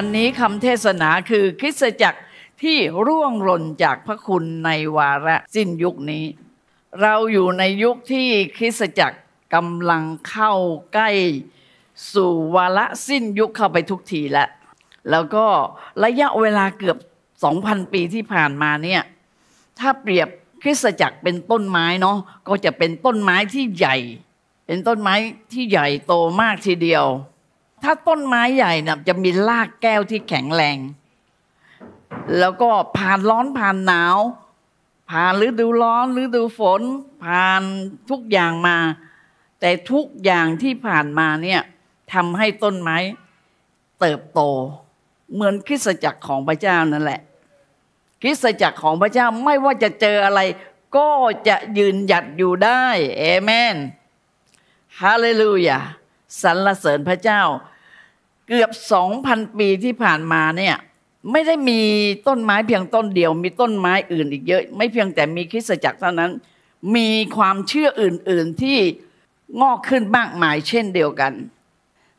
วันนี้คำเทศนาคือคริสตจักรที่ร่วงหล่นจากพระคุณในวาระสิ้นยุคนี้ เราอยู่ในยุคที่คริสตจักรกำลังเข้าใกล้ สู่วาระสิ้นยุคเข้าไปทุกทีแล้วแล้วก็ระยะเวลาเกือบ 2,000 ปีที่ผ่านมาเนี่ยถ้าเปรียบคริสตจักรเป็นต้นไม้เนาะก็จะเป็นต้นไม้ที่ใหญ่เป็นต้นไม้ที่ใหญ่โตมากทีเดียวถ้าต้นไม้ใหญ่นะ่ะจะมีรากแก้วที่แข็งแรง แล้วก็ผ่านร้อนผ่านหนาว ผ่านฤดูร้อนฤดูฝน ผ่านทุกอย่างมา แต่ทุกอย่างที่ผ่านมาเนี่ยทำให้ต้นไม้เติบโต เหมือนคริสจักรของพระเจ้านั่นแหละ คริสจักรของพระเจ้าไม่ว่าจะเจออะไร ก็จะยืนหยัดอยู่ได้เอเมน ฮาเลลูยาสรรเสริญพระเจ้าเกือบสองพันปีที่ผ่านมาเนี่ยไม่ได้มีต้นไม้เพียงต้นเดียว มีต้นไม้อื่นอีกเยอะ ไม่เพียงแต่มีคริสตจักรเท่านั้น มีความเชื่ออื่น ๆที่งอกขึ้นมากมายเช่นเดียวกัน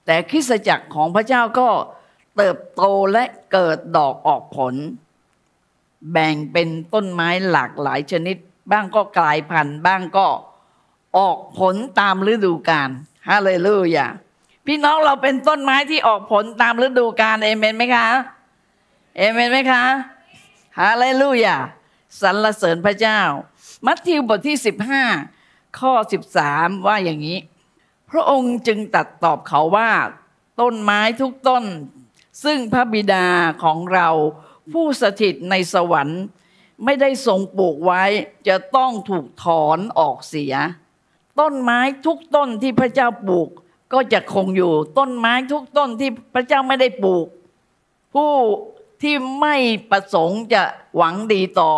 แต่คริสตจักรของพระเจ้าก็เติบโตและเกิดดอกออกผล แบ่งเป็นต้นไม้หลากหลายชนิด บ้างก็กลายพันธุ์ บ้างก็ออกผลตามฤดูกาลฮาเลลูยาพี่น้องเราเป็นต้นไม้ที่ออกผลตามฤดูกาลเอเมนไหมคะ เอเมนไหมคะ ฮาเลลูยาสรรเสริญพระเจ้า มัทธิวบทที่ 15 ข้อ 13 ว่าอย่างนี้ พระองค์จึงตัดตอบเขาว่า ต้นไม้ทุกต้น ซึ่งพระบิดาของเราผู้สถิตในสวรรค์ไม่ได้ทรงปลูกไว้ จะต้องถูกถอนออกเสีย ต้นไม้ทุกต้นที่พระเจ้าปลูกก็จะคงอยู่ต้นไม้ทุกต้นที่พระเจ้าไม่ได้ปลูก ผู้ที่ไม่ประสงค์จะหวังดีต่อ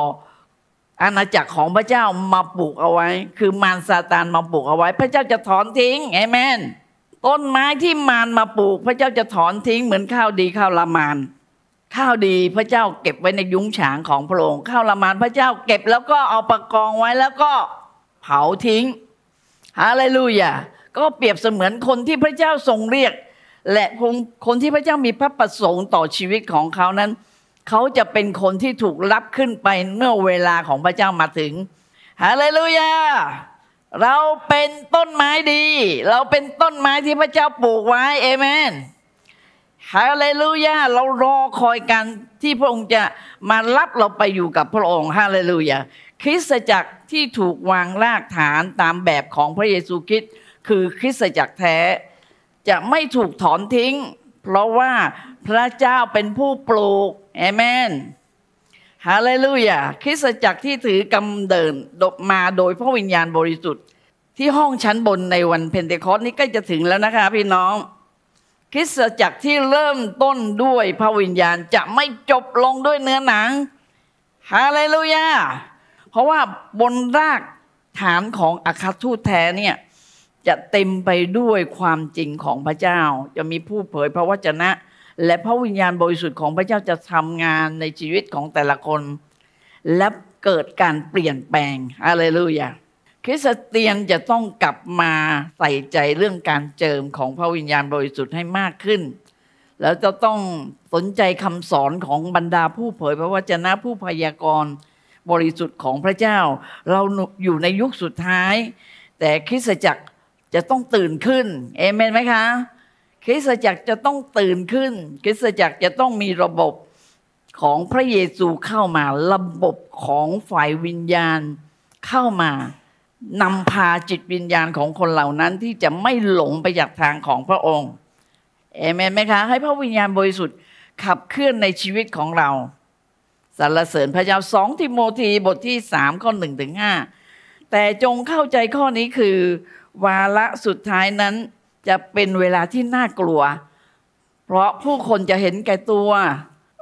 อาณาจักรของพระเจ้ามาปลูกเอาไว้ คือมารซาตานมาปลูกเอาไว้ พระเจ้าจะถอนทิ้งเอเมนต้นไม้ที่มารมาปลูก พระเจ้าจะถอนทิ้งเหมือนข้าวดีข้าวละมานข้าวดีพระเจ้าเก็บไว้ในยุ้งฉางของพระองค์ข้าวละมานพระเจ้าเก็บแล้วก็เอาประกองไว้แล้วก็เผาทิ้งฮาเลลูยาก็เปรียบเสมือนคนที่พระเจ้าทรงเรียก และคนที่พระเจ้ามีพระประสงค์ต่อชีวิตของเขานั้น เขาจะเป็นคนที่ถูกรับขึ้นไปเมื่อเวลาของพระเจ้ามาถึงฮาเลลูยาเราเป็นต้นไม้ดี เราเป็นต้นไม้ที่พระเจ้าปลูกไว้เอเมนฮาเลลูยาเรารอคอยกันที่พระองค์จะมารับเราไปอยู่กับพระองค์ฮาเลลูยาคริสตจักรที่ถูกวางรากฐานตามแบบของพระเยซูคริสต์คือคริสตจักรแท้ จะไม่ถูกถอนทิ้ง เพราะว่าพระเจ้าเป็นผู้ปลูกเอเมนฮาเลลูยาคริสตจักรที่ถือกำเดินดมาโดยพระวิญญาณบริสุทธิ์ ที่ห้องชั้นบนในวันเพนเทคอสนี้ใกล้จะถึงแล้วนะคะพี่น้อง คริสตจักรที่เริ่มต้นด้วยพระวิญญาณจะไม่จบลงด้วยเนื้อหนังฮาเลลูยาเพราะว่าบนรากฐานของอาคาทูตแท้เนี่ยจะเต็มไปด้วยความจริงของพระเจ้า จะมีผู้เผยพระวจนะ และพระวิญญาณบริสุทธิ์ของพระเจ้าจะทำงานในชีวิตของแต่ละคน และเกิดการเปลี่ยนแปลงอะไรลูยาคริสเตียนจะต้องกลับมาใส่ใจเรื่องการเจิมของพระวิญญาณบริสุทธิ์ให้มากขึ้นแล้วจะต้องสนใจคำสอนของบรรดาผู้เผยพระวจนะผู้พยากรณ์ บริสุทธิ์ของพระเจ้า เราอยู่ในยุคสุดท้าย แต่คริสตจักรจะต้องตื่นขึ้นเอเมนไหมคะคริสตจักรจะต้องตื่นขึ้น คริสตจักรจะต้องมีระบบของพระเยซูเข้ามา ระบบของฝ่ายวิญญาณเข้ามานำพาจิตวิญญาณของคนเหล่านั้นที่จะไม่หลงไปจากทางของพระองค์เอเมนไหมคะ ให้พระวิญญาณบริสุทธิ์ขับเคลื่อนในชีวิตของเราสรรเสริญพระเจ้าสองทิโมธี บทที่สามข้อหนึ่งถึงห้าแต่จงเข้าใจข้อนี้คือวาระสุดท้ายนั้นจะเป็นเวลาที่น่ากลัว เพราะผู้คนจะเห็นแก่ตัว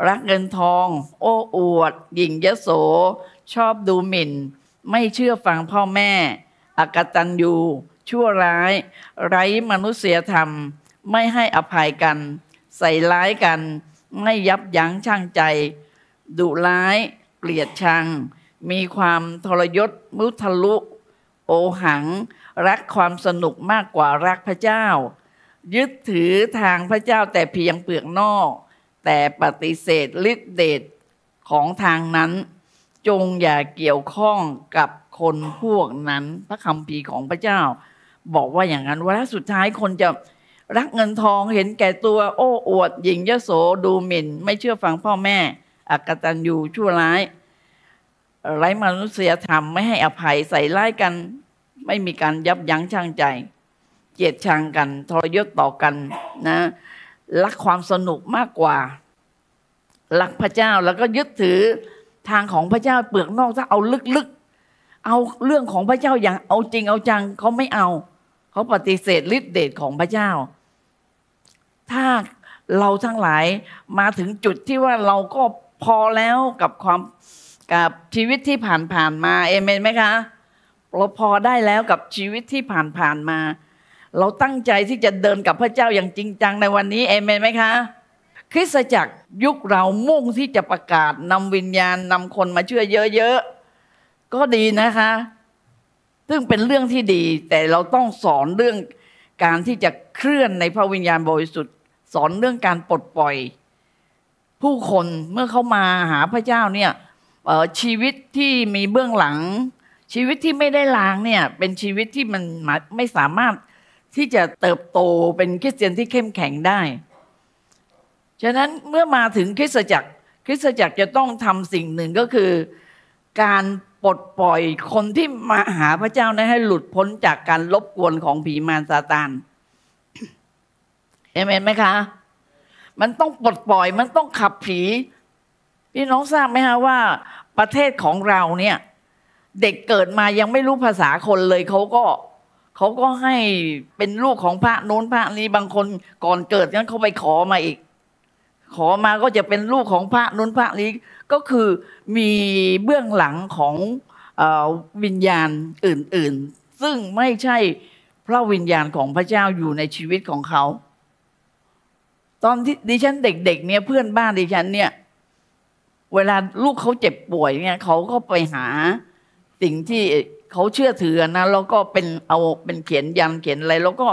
รักเงินทอง โอ้อวดหยิ่งยโส ชอบดูหมิ่น ไม่เชื่อฟังพ่อแม่อกตันยูชั่วร้าย ไร้มนุษยธรรมไม่ให้อภัยกัน ใส่ร้ายกัน ไม่ยับยั้งชั่งใจดุร้าย เกลียดชัง มีความทรยศมุทะลุ โอหังรักความสนุกมากกว่ารักพระเจ้า ยึดถือทางพระเจ้าแต่เพียงเปลือกนอก แต่ปฏิเสธฤทธิเดชของทางนั้น จงอย่าเกี่ยวข้องกับคนพวกนั้นพระคำพีของพระเจ้า บอกว่าอย่างนั้นว่าสุดท้ายคนจะรักเงินทองเห็นแก่ตัว โอ้อวด หญิงยโสดูหมิ่น ไม่เชื่อฟังพ่อแม่อักตันยูชั่วร้ายไร้มนุษยธรรมไม่ให้อภัยใส่ร้ายกันไม่มีการยับยั้งชั่งใจ เจียดชังกันทรยศต่อกันนะรักความสนุกมากกว่ารักพระเจ้าแล้วก็ยึดถือทางของพระเจ้าเปลือกนอกถ้าเอาลึกๆเอาเรื่องของพระเจ้าอย่างเอาจริงเอาจังเขาไม่เอาเขาปฏิเสธฤทธิเดชของพระเจ้า ถ้าเราทั้งหลายมาถึงจุดที่ว่าเราก็พอแล้วกับความกับชีวิตที่ผ่านผ่านมาเอเมนไหมคะเราพอได้แล้วกับชีวิตที่ผ่านๆมา เราตั้งใจที่จะเดินกับพระเจ้าอย่างจริงจังในวันนี้เอเมนไหมคะคริสตจักรยุคเรามุ่งที่จะประกาศนำวิญญาณนำคนมาเชื่อเยอะๆก็ดีนะคะ ซึ่งเป็นเรื่องที่ดี แต่เราต้องสอนเรื่องการที่จะเคลื่อนในพระวิญญาณบริสุทธิ์ สอนเรื่องการปลดปล่อย ผู้คนเมื่อเขามาหาพระเจ้าเนี่ยชีวิตที่มีเบื้องหลังชีวิตที่ไม่ได้ล้างเนี่ย เป็นชีวิตที่มันไม่สามารถที่จะเติบโตเป็นคริสเตียนที่เข้มแข็งได้ ฉะนั้นเมื่อมาถึงคริสตจักร คริสตจักรจะต้องทำสิ่งหนึ่งก็คือ การปลดปล่อยคนที่มาหาพระเจ้านะให้หลุดพ้นจากการลบกวนของผีมารซาตานเอเมนไหมคะมันต้องปลดปล่อยมันต้องขับผี พี่น้องทราบไหมคะว่าประเทศของเราเนี่ยเด็กเกิดมายังไม่รู้ภาษาคนเลยเขาก็เขาก็ให้เป็นลูกของพระโน้นพระนี้บางคนก่อนเกิดนั้นเขาไปขอมาอีก ขอมาก็จะเป็นลูกของพระโน้นพระนี้ก็คือมีเบื้องหลังของวิญญาณอื่น ๆ ซึ่งไม่ใช่พระวิญญาณของพระเจ้าอยู่ในชีวิตของเขาตอนที่ดิฉันเด็กๆเนี่ยเพื่อนบ้านดิฉันเนี่ย เวลาลูกเขาเจ็บป่วยเนี่ยเขาก็ไปหาสิ่งที่เขาเชื่อถือนะ แล้วก็เป็นเอาเป็นเขียนยันเขียนอะไร แล้วก็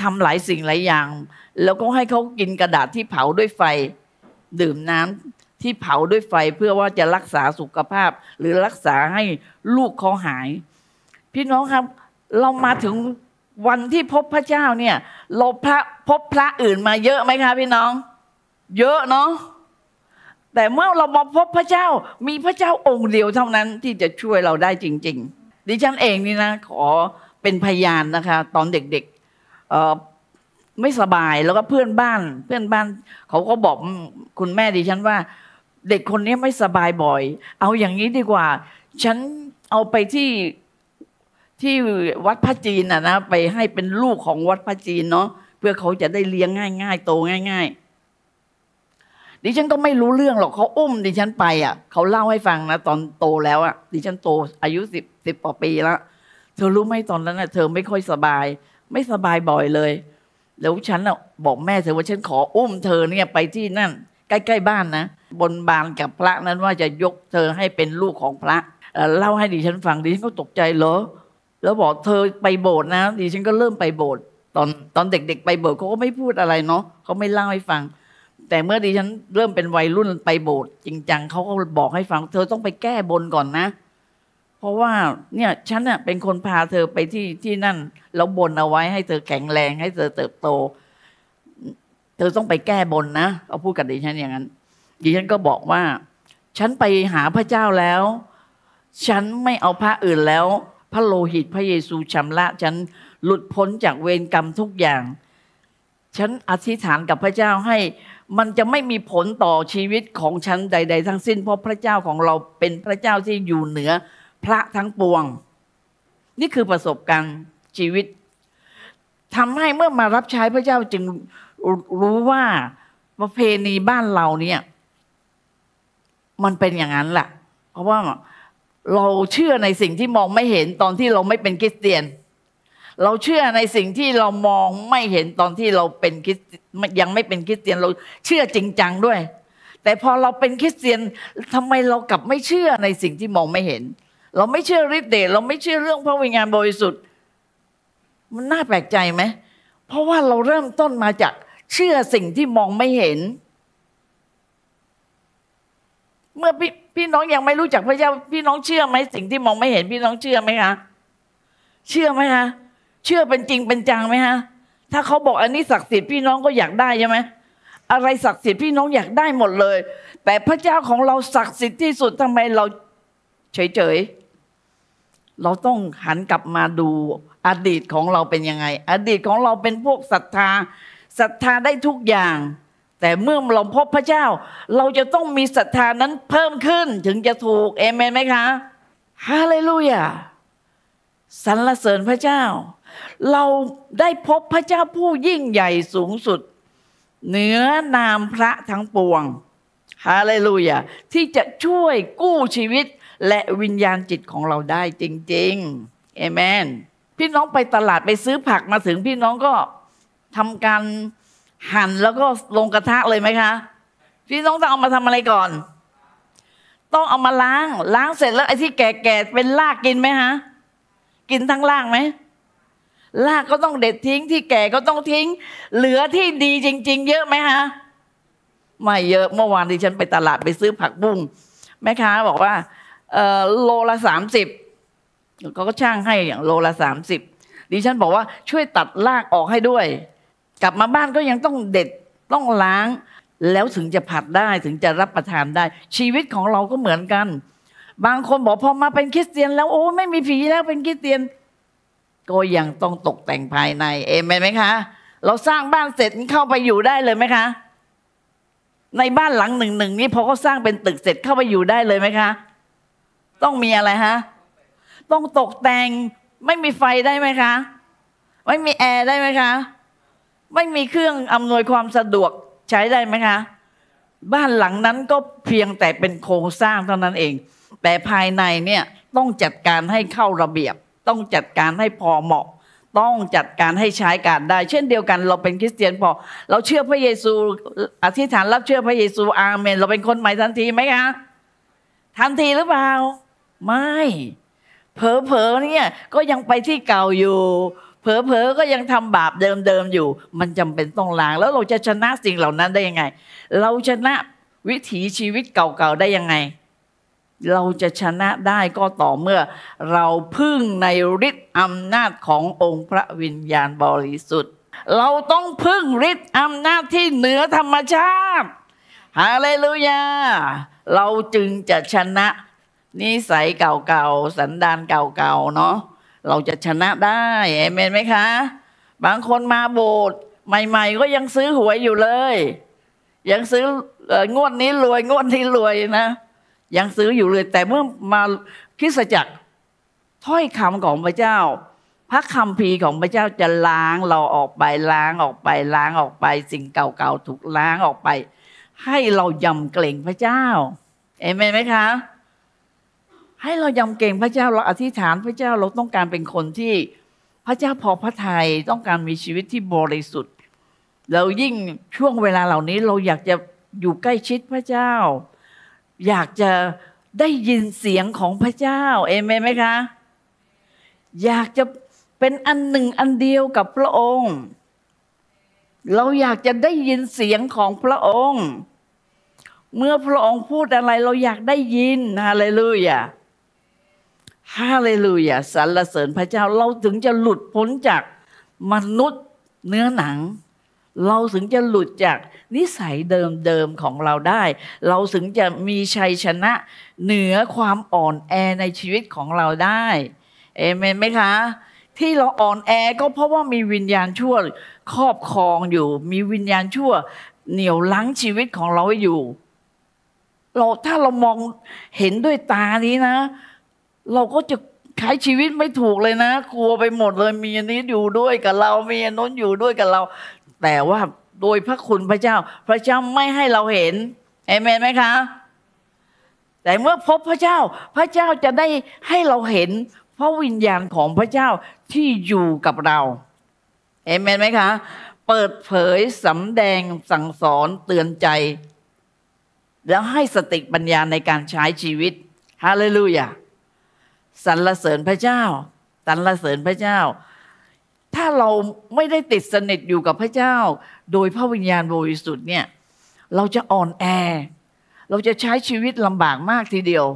ทำหลายสิ่งหลายอย่าง แล้วก็ให้เขากินกระดาษที่เผาด้วยไฟ ดื่มน้ำที่เผาด้วยไฟเพื่อว่าจะรักษาสุขภาพหรือรักษาให้ลูกเขาหายพี่น้องครับเรามาถึงวันที่พบพระเจ้าเนี่ยเราพระพบพระอื่นมาเยอะไหมคะพี่น้อง เยอะเนาะแต่เมื่อเรามาพบพระเจ้ามีพระเจ้าองค์เดียวเท่านั้นที่จะช่วยเราได้จริง ๆ ดิฉันเองนี่นะ ขอเป็นพยานนะคะ ตอนเด็กๆไม่สบายแล้วก็เพื่อนบ้านเพื่อนบ้าน เขาก็บอกคุณแม่ดิฉันว่าเด็กคนนี้ไม่สบายบ่อย เอาอย่างนี้ดีกว่า ฉันเอาไปที่ที่วัดพระจีนอ่ะนะไปให้เป็นลูกของวัดพระจีนเนาะเพื่อเขาจะได้เลี้ยงง่าย ๆ โตง่าย ๆดิฉันก็ไม่รู้เรื่องหรอกเขาอุ้มดิฉันไปอ่ะเขาเล่าให้ฟังนะ ตอนโตแล้วอ่ะดิฉันโตอายุสิบสิบกว่าปีแล้ว เธอรู้ไหมตอนนั้นน่ะ เธอไม่ค่อยสบายไม่สบายบ่อยเลย แล้วฉันอ่ะบอกแม่เธอว่าฉันขออุ้มเธอเนี่ยไปที่นั่น ใกล้ ๆ บ้านนะบนบานกับพระนั้นว่าจะยกเธอให้เป็นลูกของพระเล่าให้ดิฉันฟังดิฉันก็ตกใจเหรอแล้วบอกเธอไปโบสถ์นะ ดิฉันก็เริ่มไปโบสถ์ตอนตอนเด็กๆ ไปโบสถ์เขาก็ไม่พูดอะไรเนาะเขาไม่เล่าให้ฟังแต่เมื่อดิฉันเริ่มเป็นวัยรุ่นไปโบสถ์จริงจังเขาก็บอกให้ฟัง เธอต้องไปแก้บนก่อนนะ เพราะว่าเนี่ยฉันเน่ยเป็นคนพาเธอไปที่ที่นั่นแล้วบนเอาไว้ให้เธอแข็งแรงให้เธอเติบโต เธอต้องไปแก้บนนะ เอาพูดกับดิฉันอย่างนั้นดิฉันก็บอกว่า ฉันไปหาพระเจ้าแล้ว ฉันไม่เอาพระอื่นแล้ว พระโลหิตพระเยซูชำระ ฉันหลุดพ้นจากเวรกรรมทุกอย่างฉันอธิษฐานกับพระเจ้าให้ มันจะไม่มีผลต่อชีวิตของฉันใด ๆ ทั้งสิ้นเพราะพระเจ้าของเราเป็นพระเจ้าที่อยู่เหนือ พระทั้งปวง นี่คือประสบการณ์ชีวิตทำให้เมื่อมารับใช้พระเจ้าจึงรู้ว่าประเพณีบ้านเราเนี่ย มันเป็นอย่างนั้นแหละเพราะว่าเราเชื่อในสิ่งที่มองไม่เห็นตอนที่เราไม่เป็นคริสเตียนเราเชื่อในสิ่งที่เรามองไม่เห็นตอนที่เราเป็นคริสยังไม่เป็นคริสเตียนเราเชื่อจริงจังด้วย แต่พอเราเป็นคริสเตียนทำไมเรากลับไม่เชื่อในสิ่งที่มองไม่เห็น เราไม่เชื่อฤทธิ์เดชเราไม่เชื่อเรื่องพระวิญญาณบริสุทธิ์ มันน่าแปลกใจไหมเพราะว่าเราเริ่มต้นมาจาก เชื่อสิ่งที่มองไม่เห็น เมื่อพี่พี่น้องยังไม่รู้จักพระเจ้าพี่น้องเชื่อไหมสิ่งที่มองไม่เห็นพี่น้องเชื่อไหมคะเชื่อไหมคะเชื่อเป็นจริงเป็นจังไหมฮะถ้าเขาบอกอันนี้ศักดิ์สิทธิ์พี่น้องก็อยากได้ใช่ไหมอะไรศักดิ์สิทธิ์พี่น้องอยากได้หมดเลย แต่พระเจ้าของเราศักดิ์สิทธิ์ที่สุดทำไมเราเฉย ๆ เราต้องหันกลับมาดูอดีตของเราเป็นยังไงอดีตของเราเป็นพวกศรัทธาศรัทธาได้ทุกอย่าง แต่เมื่อเราพบพระเจ้า เราจะต้องมีศรัทธานั้นเพิ่มขึ้น ถึงจะถูกเอเมนไหมคะฮาเลลูยาสรรเสริญพระเจ้าเราได้พบพระเจ้าผู้ยิ่งใหญ่สูงสุดเหนือนามพระทั้งปวงฮาเลลูยาที่จะช่วยกู้ชีวิตและวิญญาณจิตของเราได้จริงๆเอเมนพี่น้องไปตลาดไปซื้อผักมาถึงพี่น้องก็ทำการหั่นแล้วก็ลงกระทะเลยไหมคะ พี่น้องต้องเอามาทำอะไรก่อน ต้องเอามาล้างล้างเสร็จแล้วไอ้ที่แก่ ๆ เป็นรากกินไหมฮะกินทั้งรากไหมลากก็ต้องเด็ดทิ้งที่แก่ก็ต้องทิ้ง เหลือที่ดีจริงๆ เยอะไหมฮะ ไม่เยอะเมื่อวานที่ฉันไปตลาดไปซื้อผักบุ้งแม่ค้าบอกว่าโลละสามสิบเขาก็ช่างให้อย่างโลละสามสิบดิฉันบอกว่าช่วยตัดลากออกให้ด้วย กลับมาบ้านก็ยังต้องเด็ดต้องล้าง แล้วถึงจะผัดได้ ถึงจะรับประทานได้ชีวิตของเราก็เหมือนกัน บางคนบอกพอมาเป็นคริสเตียน แล้วโอ้ไม่มีผีแล้วเป็นคริสเตียนก็ยังต้องตกแต่งภายในเอเมนไหมคะ เราสร้างบ้านเสร็จเข้าไปอยู่ได้เลยไหมคะ ในบ้านหลังหนึ่งหนึ่งนี้พอเขาสร้างเป็นตึกเสร็จเข้าไปอยู่ได้เลยไหมคะ ต้องมีอะไรฮะ ต้องตกแต่งไม่มีไฟได้ไหมคะ ไม่มีแอร์ได้ไหมคะ ไม่มีเครื่องอำนวยความสะดวกใช้ได้ไหมคะ บ้านหลังนั้นก็เพียงแต่เป็นโครงสร้างเท่านั้นเอง แต่ภายในเนี่ยต้องจัดการให้เข้าระเบียบต้องจัดการให้พอเหมาะ ต้องจัดการให้ใช้การได้ เช่นเดียวกัน เราเป็นคริสเตียนพอ เราเชื่อพระเยซู อธิษฐานรับเชื่อพระเยซู อาเมน เราเป็นคนใหม่ทันทีไหมคะ ทันทีหรือเปล่า ไม่ เผลอ ๆ เนี่ยก็ยังไปที่เก่าอยู่ เผลอ ๆ ก็ยังทำบาปเดิม ๆ อยู่ มันจำเป็นต้องล้าง แล้วเราจะชนะสิ่งเหล่านั้นได้ยังไง เราชนะวิถีชีวิตเก่า ๆ ได้ยังไงเราจะชนะได้ก็ต่อเมื่อเราพึ่งในฤทธิ์อำนาจขององค์พระวิญญาณบริสุทธิ์ เราต้องพึ่งฤทธิ์อำนาจที่เหนือธรรมชาติฮาเลลูยาเราจึงจะชนะ นิสัยเก่าๆ สันดานเก่าๆเนาะเราจะชนะได้เอเมนไหมคะ บางคนมาโบสถ์ใหม่ๆก็ยังซื้อหวยอยู่เลย ยังซื้องวดนี้รวยงวดนี้รวยนะยังซื้ออยู่เลย แต่เมื่อมาคริสัจักรถ้อยคำของพระเจ้า พระคำพีของพระเจ้าจะล้างเราออกไปล้างออกไปล้างออกไปสิ่งเก่าๆถูกล้างออกไป ให้เรายำเกรงพระเจ้า เอเมนไหมคะ ให้เรายำเกรงพระเจ้าเราอธิษฐานพระเจ้า เราต้องการเป็นคนที่พระเจ้าพอพระทัยต้องการมีชีวิตที่บริสุทธิ์แล้วยิ่งช่วงเวลาเหล่านี้เราอยากจะอยู่ใกล้ชิดพระเจ้าอยากจะได้ยินเสียงของพระเจ้าเอเมนไหมคะ อยากจะเป็นอันหนึ่งอันเดียวกับพระองค์ เราอยากจะได้ยินเสียงของพระองค์ เมื่อพระองค์พูดอะไร เราอยากได้ยินฮาเลลูยา ฮาเลลูยาสรรเสริญพระเจ้าเราถึงจะหลุดพ้นจากมนุษย์เนื้อหนังเราถึงจะหลุดจากนิสัยเดิมๆของเราได้ เราถึงจะมีชัยชนะเหนือความอ่อนแอในชีวิตของเราได้ เอเมนไหมคะ ที่เราอ่อนแอก็เพราะว่ามีวิญญาณชั่วครอบครองอยู่ มีวิญญาณชั่วเหนี่ยวลังชีวิตของเราอยู่ เราถ้าเรามองเห็นด้วยตานี้นะ เราก็จะใช้ชีวิตไม่ถูกเลยนะ กลัวไปหมดเลย มีอันนี้อยู่ด้วยกับเรา มีอันนู้นอยู่ด้วยกับเราแต่ว่าโดยพระคุณพระเจ้า พระเจ้าไม่ให้เราเห็นเอเมนไหมคะ แต่เมื่อพบพระเจ้า พระเจ้าจะได้ให้เราเห็นพระวิญญาณของพระเจ้าที่อยู่กับเราเอเมนไหมคะ เปิดเผยสำแดงสั่งสอนเตือนใจ แล้วให้สติปัญญาในการใช้ชีวิตฮาเลลูยาสรรเสริญพระเจ้าสรรเสริญพระเจ้าถ้าเราไม่ได้ติดสนิทอยู่กับพระเจ้า โดยพระวิญญาณบริสุทธิ์เนี่ยเราจะอ่อนแอ เราจะใช้ชีวิตลำบากมากทีเดียว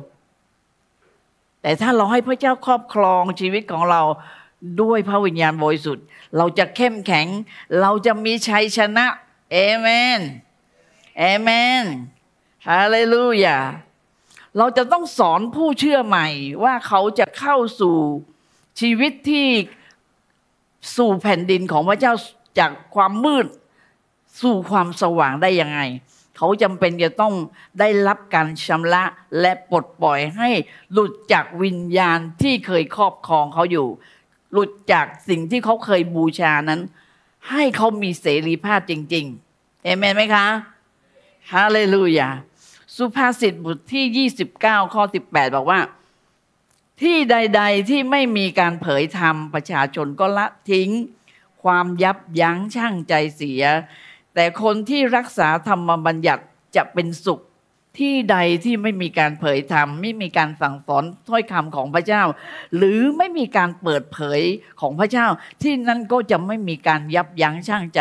แต่ถ้าเราให้พระเจ้าครอบครองชีวิตของเราด้วยพระวิญญาณบริสุทธิ์ เราจะเข้มแข็ง เราจะมีชัยชนะเอเมนเอเมนฮาเลลูยาเราจะต้องสอนผู้เชื่อใหม่ว่าเขาจะเข้าสู่ชีวิตที่สู่แผ่นดินของพระเจ้าจากความมืด สู่ความสว่างได้ยังไงเขาจำเป็นจะต้องได้รับการชำระและปลดปล่อยให้ หลุดจากวิญญาณที่เคยครอบครองเขาอยู่ หลุดจากสิ่งที่เขาเคยบูชานั้น ให้เขามีเสรีภาพจริงๆเอเมนไหมคะฮาเลลูยาสุภาษิตบทที่29ข้อ18บอกว่าที่ใดๆที่ไม่มีการเผยธรรมประชาชนก็ละทิ้ง ความยับยั้งชั่งใจเสีย แต่คนที่รักษาธรรมบัญญัติจะเป็นสุขที่ใดที่ไม่มีการเผยธรรมไม่มีการสั่งสอนถ้อยคำของพระเจ้า หรือไม่มีการเปิดเผยของพระเจ้า ที่นั่นก็จะไม่มีการยับยั้งชั่งใจ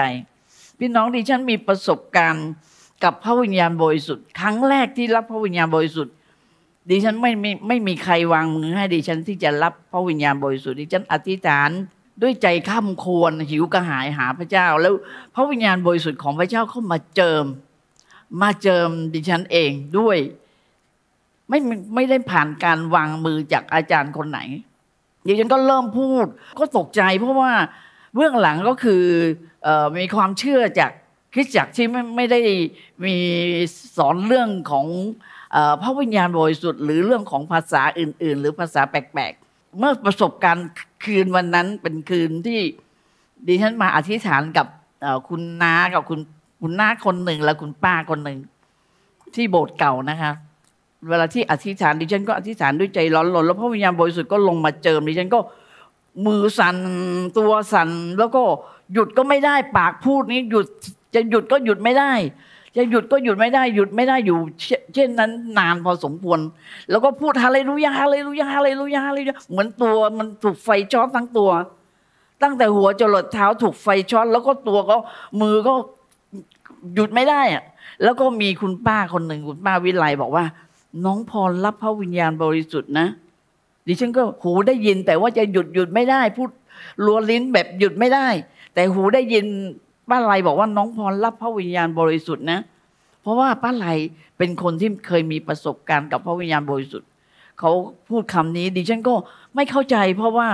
พี่น้องดิฉันมีประสบการณ์กับพระวิญญาณบริสุทธิ์ครั้งแรกที่รับพระวิญญาณบริสุทธิ์ดิฉันไม่ไม่ไม่มีใครวางมือให้ดิฉันที่จะรับพระวิญญาณบริสุทธิ์ดิฉันอธิษฐานด้วยใจข้ามควรหิวกระหายหาพระเจ้า แล้วพระวิญญาณบริสุทธิ์ของพระเจ้าเข้ามาเจิม มาเจิมดิฉันเองด้วยไม่ไม่ได้ผ่านการวางมือจากอาจารย์คนไหนดิฉันก็เริ่มพูดก็ตกใจ เพราะว่าเบื้องหลังก็คืออมีความเชื่อจากคริสตจักรที่ไม่ไม่ได้มีสอนเรื่องของพระวิญญาณบริสุทธิ์หรือเรื่องของภาษาอื่น ๆ หรือภาษาแปลกๆ เมื่อประสบการณ์คืนวันนั้นเป็นคืนที่ดิฉันมาอธิษฐานกับคุณน้ากับคุณคุณน้าคนหนึ่งและคุณป้าคนหนึ่งที่โบสถ์เก่านะคะเวลาที่อธิษฐานดิฉัน ก็อธิษฐานด้วยใจร้อนรนแล้วพระวิญญาณบริสุทธิ์ก็ลงมาเจิมดิฉันก็มือสั่นตัวสั่นแล้วก็หยุดก็ไม่ได้ปากพูดนี้หยุดจะหยุดก็หยุดไม่ได้จะหยุดก็หยุดไม่ได้หยุดไม่ได้อยู่เช่นนั้น นานพอสมควร แล้วก็พูดฮาเลลูยาฮาเลลูยาฮาเลลูยาฮาเลลูยาเหมือนตัวมันถูกไฟช็อตทั้งตัว ตั้งแต่หัวจรดเท้าถูกไฟช็อตแล้วก็ตัวก็มือก็หยุดไม่ได้อะแล้วก็มีคุณป้าคนหนึ่งคุณป้าวิไลบอกว่า น้องพรรับพระวิญญาณบริสุทธิ์นะ ดิฉันก็หูได้ยินแต่ว่าจะหยุดหยุดไม่ได้ พูดลัวลิ้นแบบหยุดไม่ได้ แต่หูได้ยินป้าไหลบอกว่าน้องพรรับพระวิญญาณบริสุทธิ์นะ เพราะว่าป้าไหลเป็นคนที่เคยมีประสบการณ์กับพระวิญญาณบริสุทธิ์เขาพูดคำนี้ ดิฉันก็ไม่เข้าใจ เพราะว่า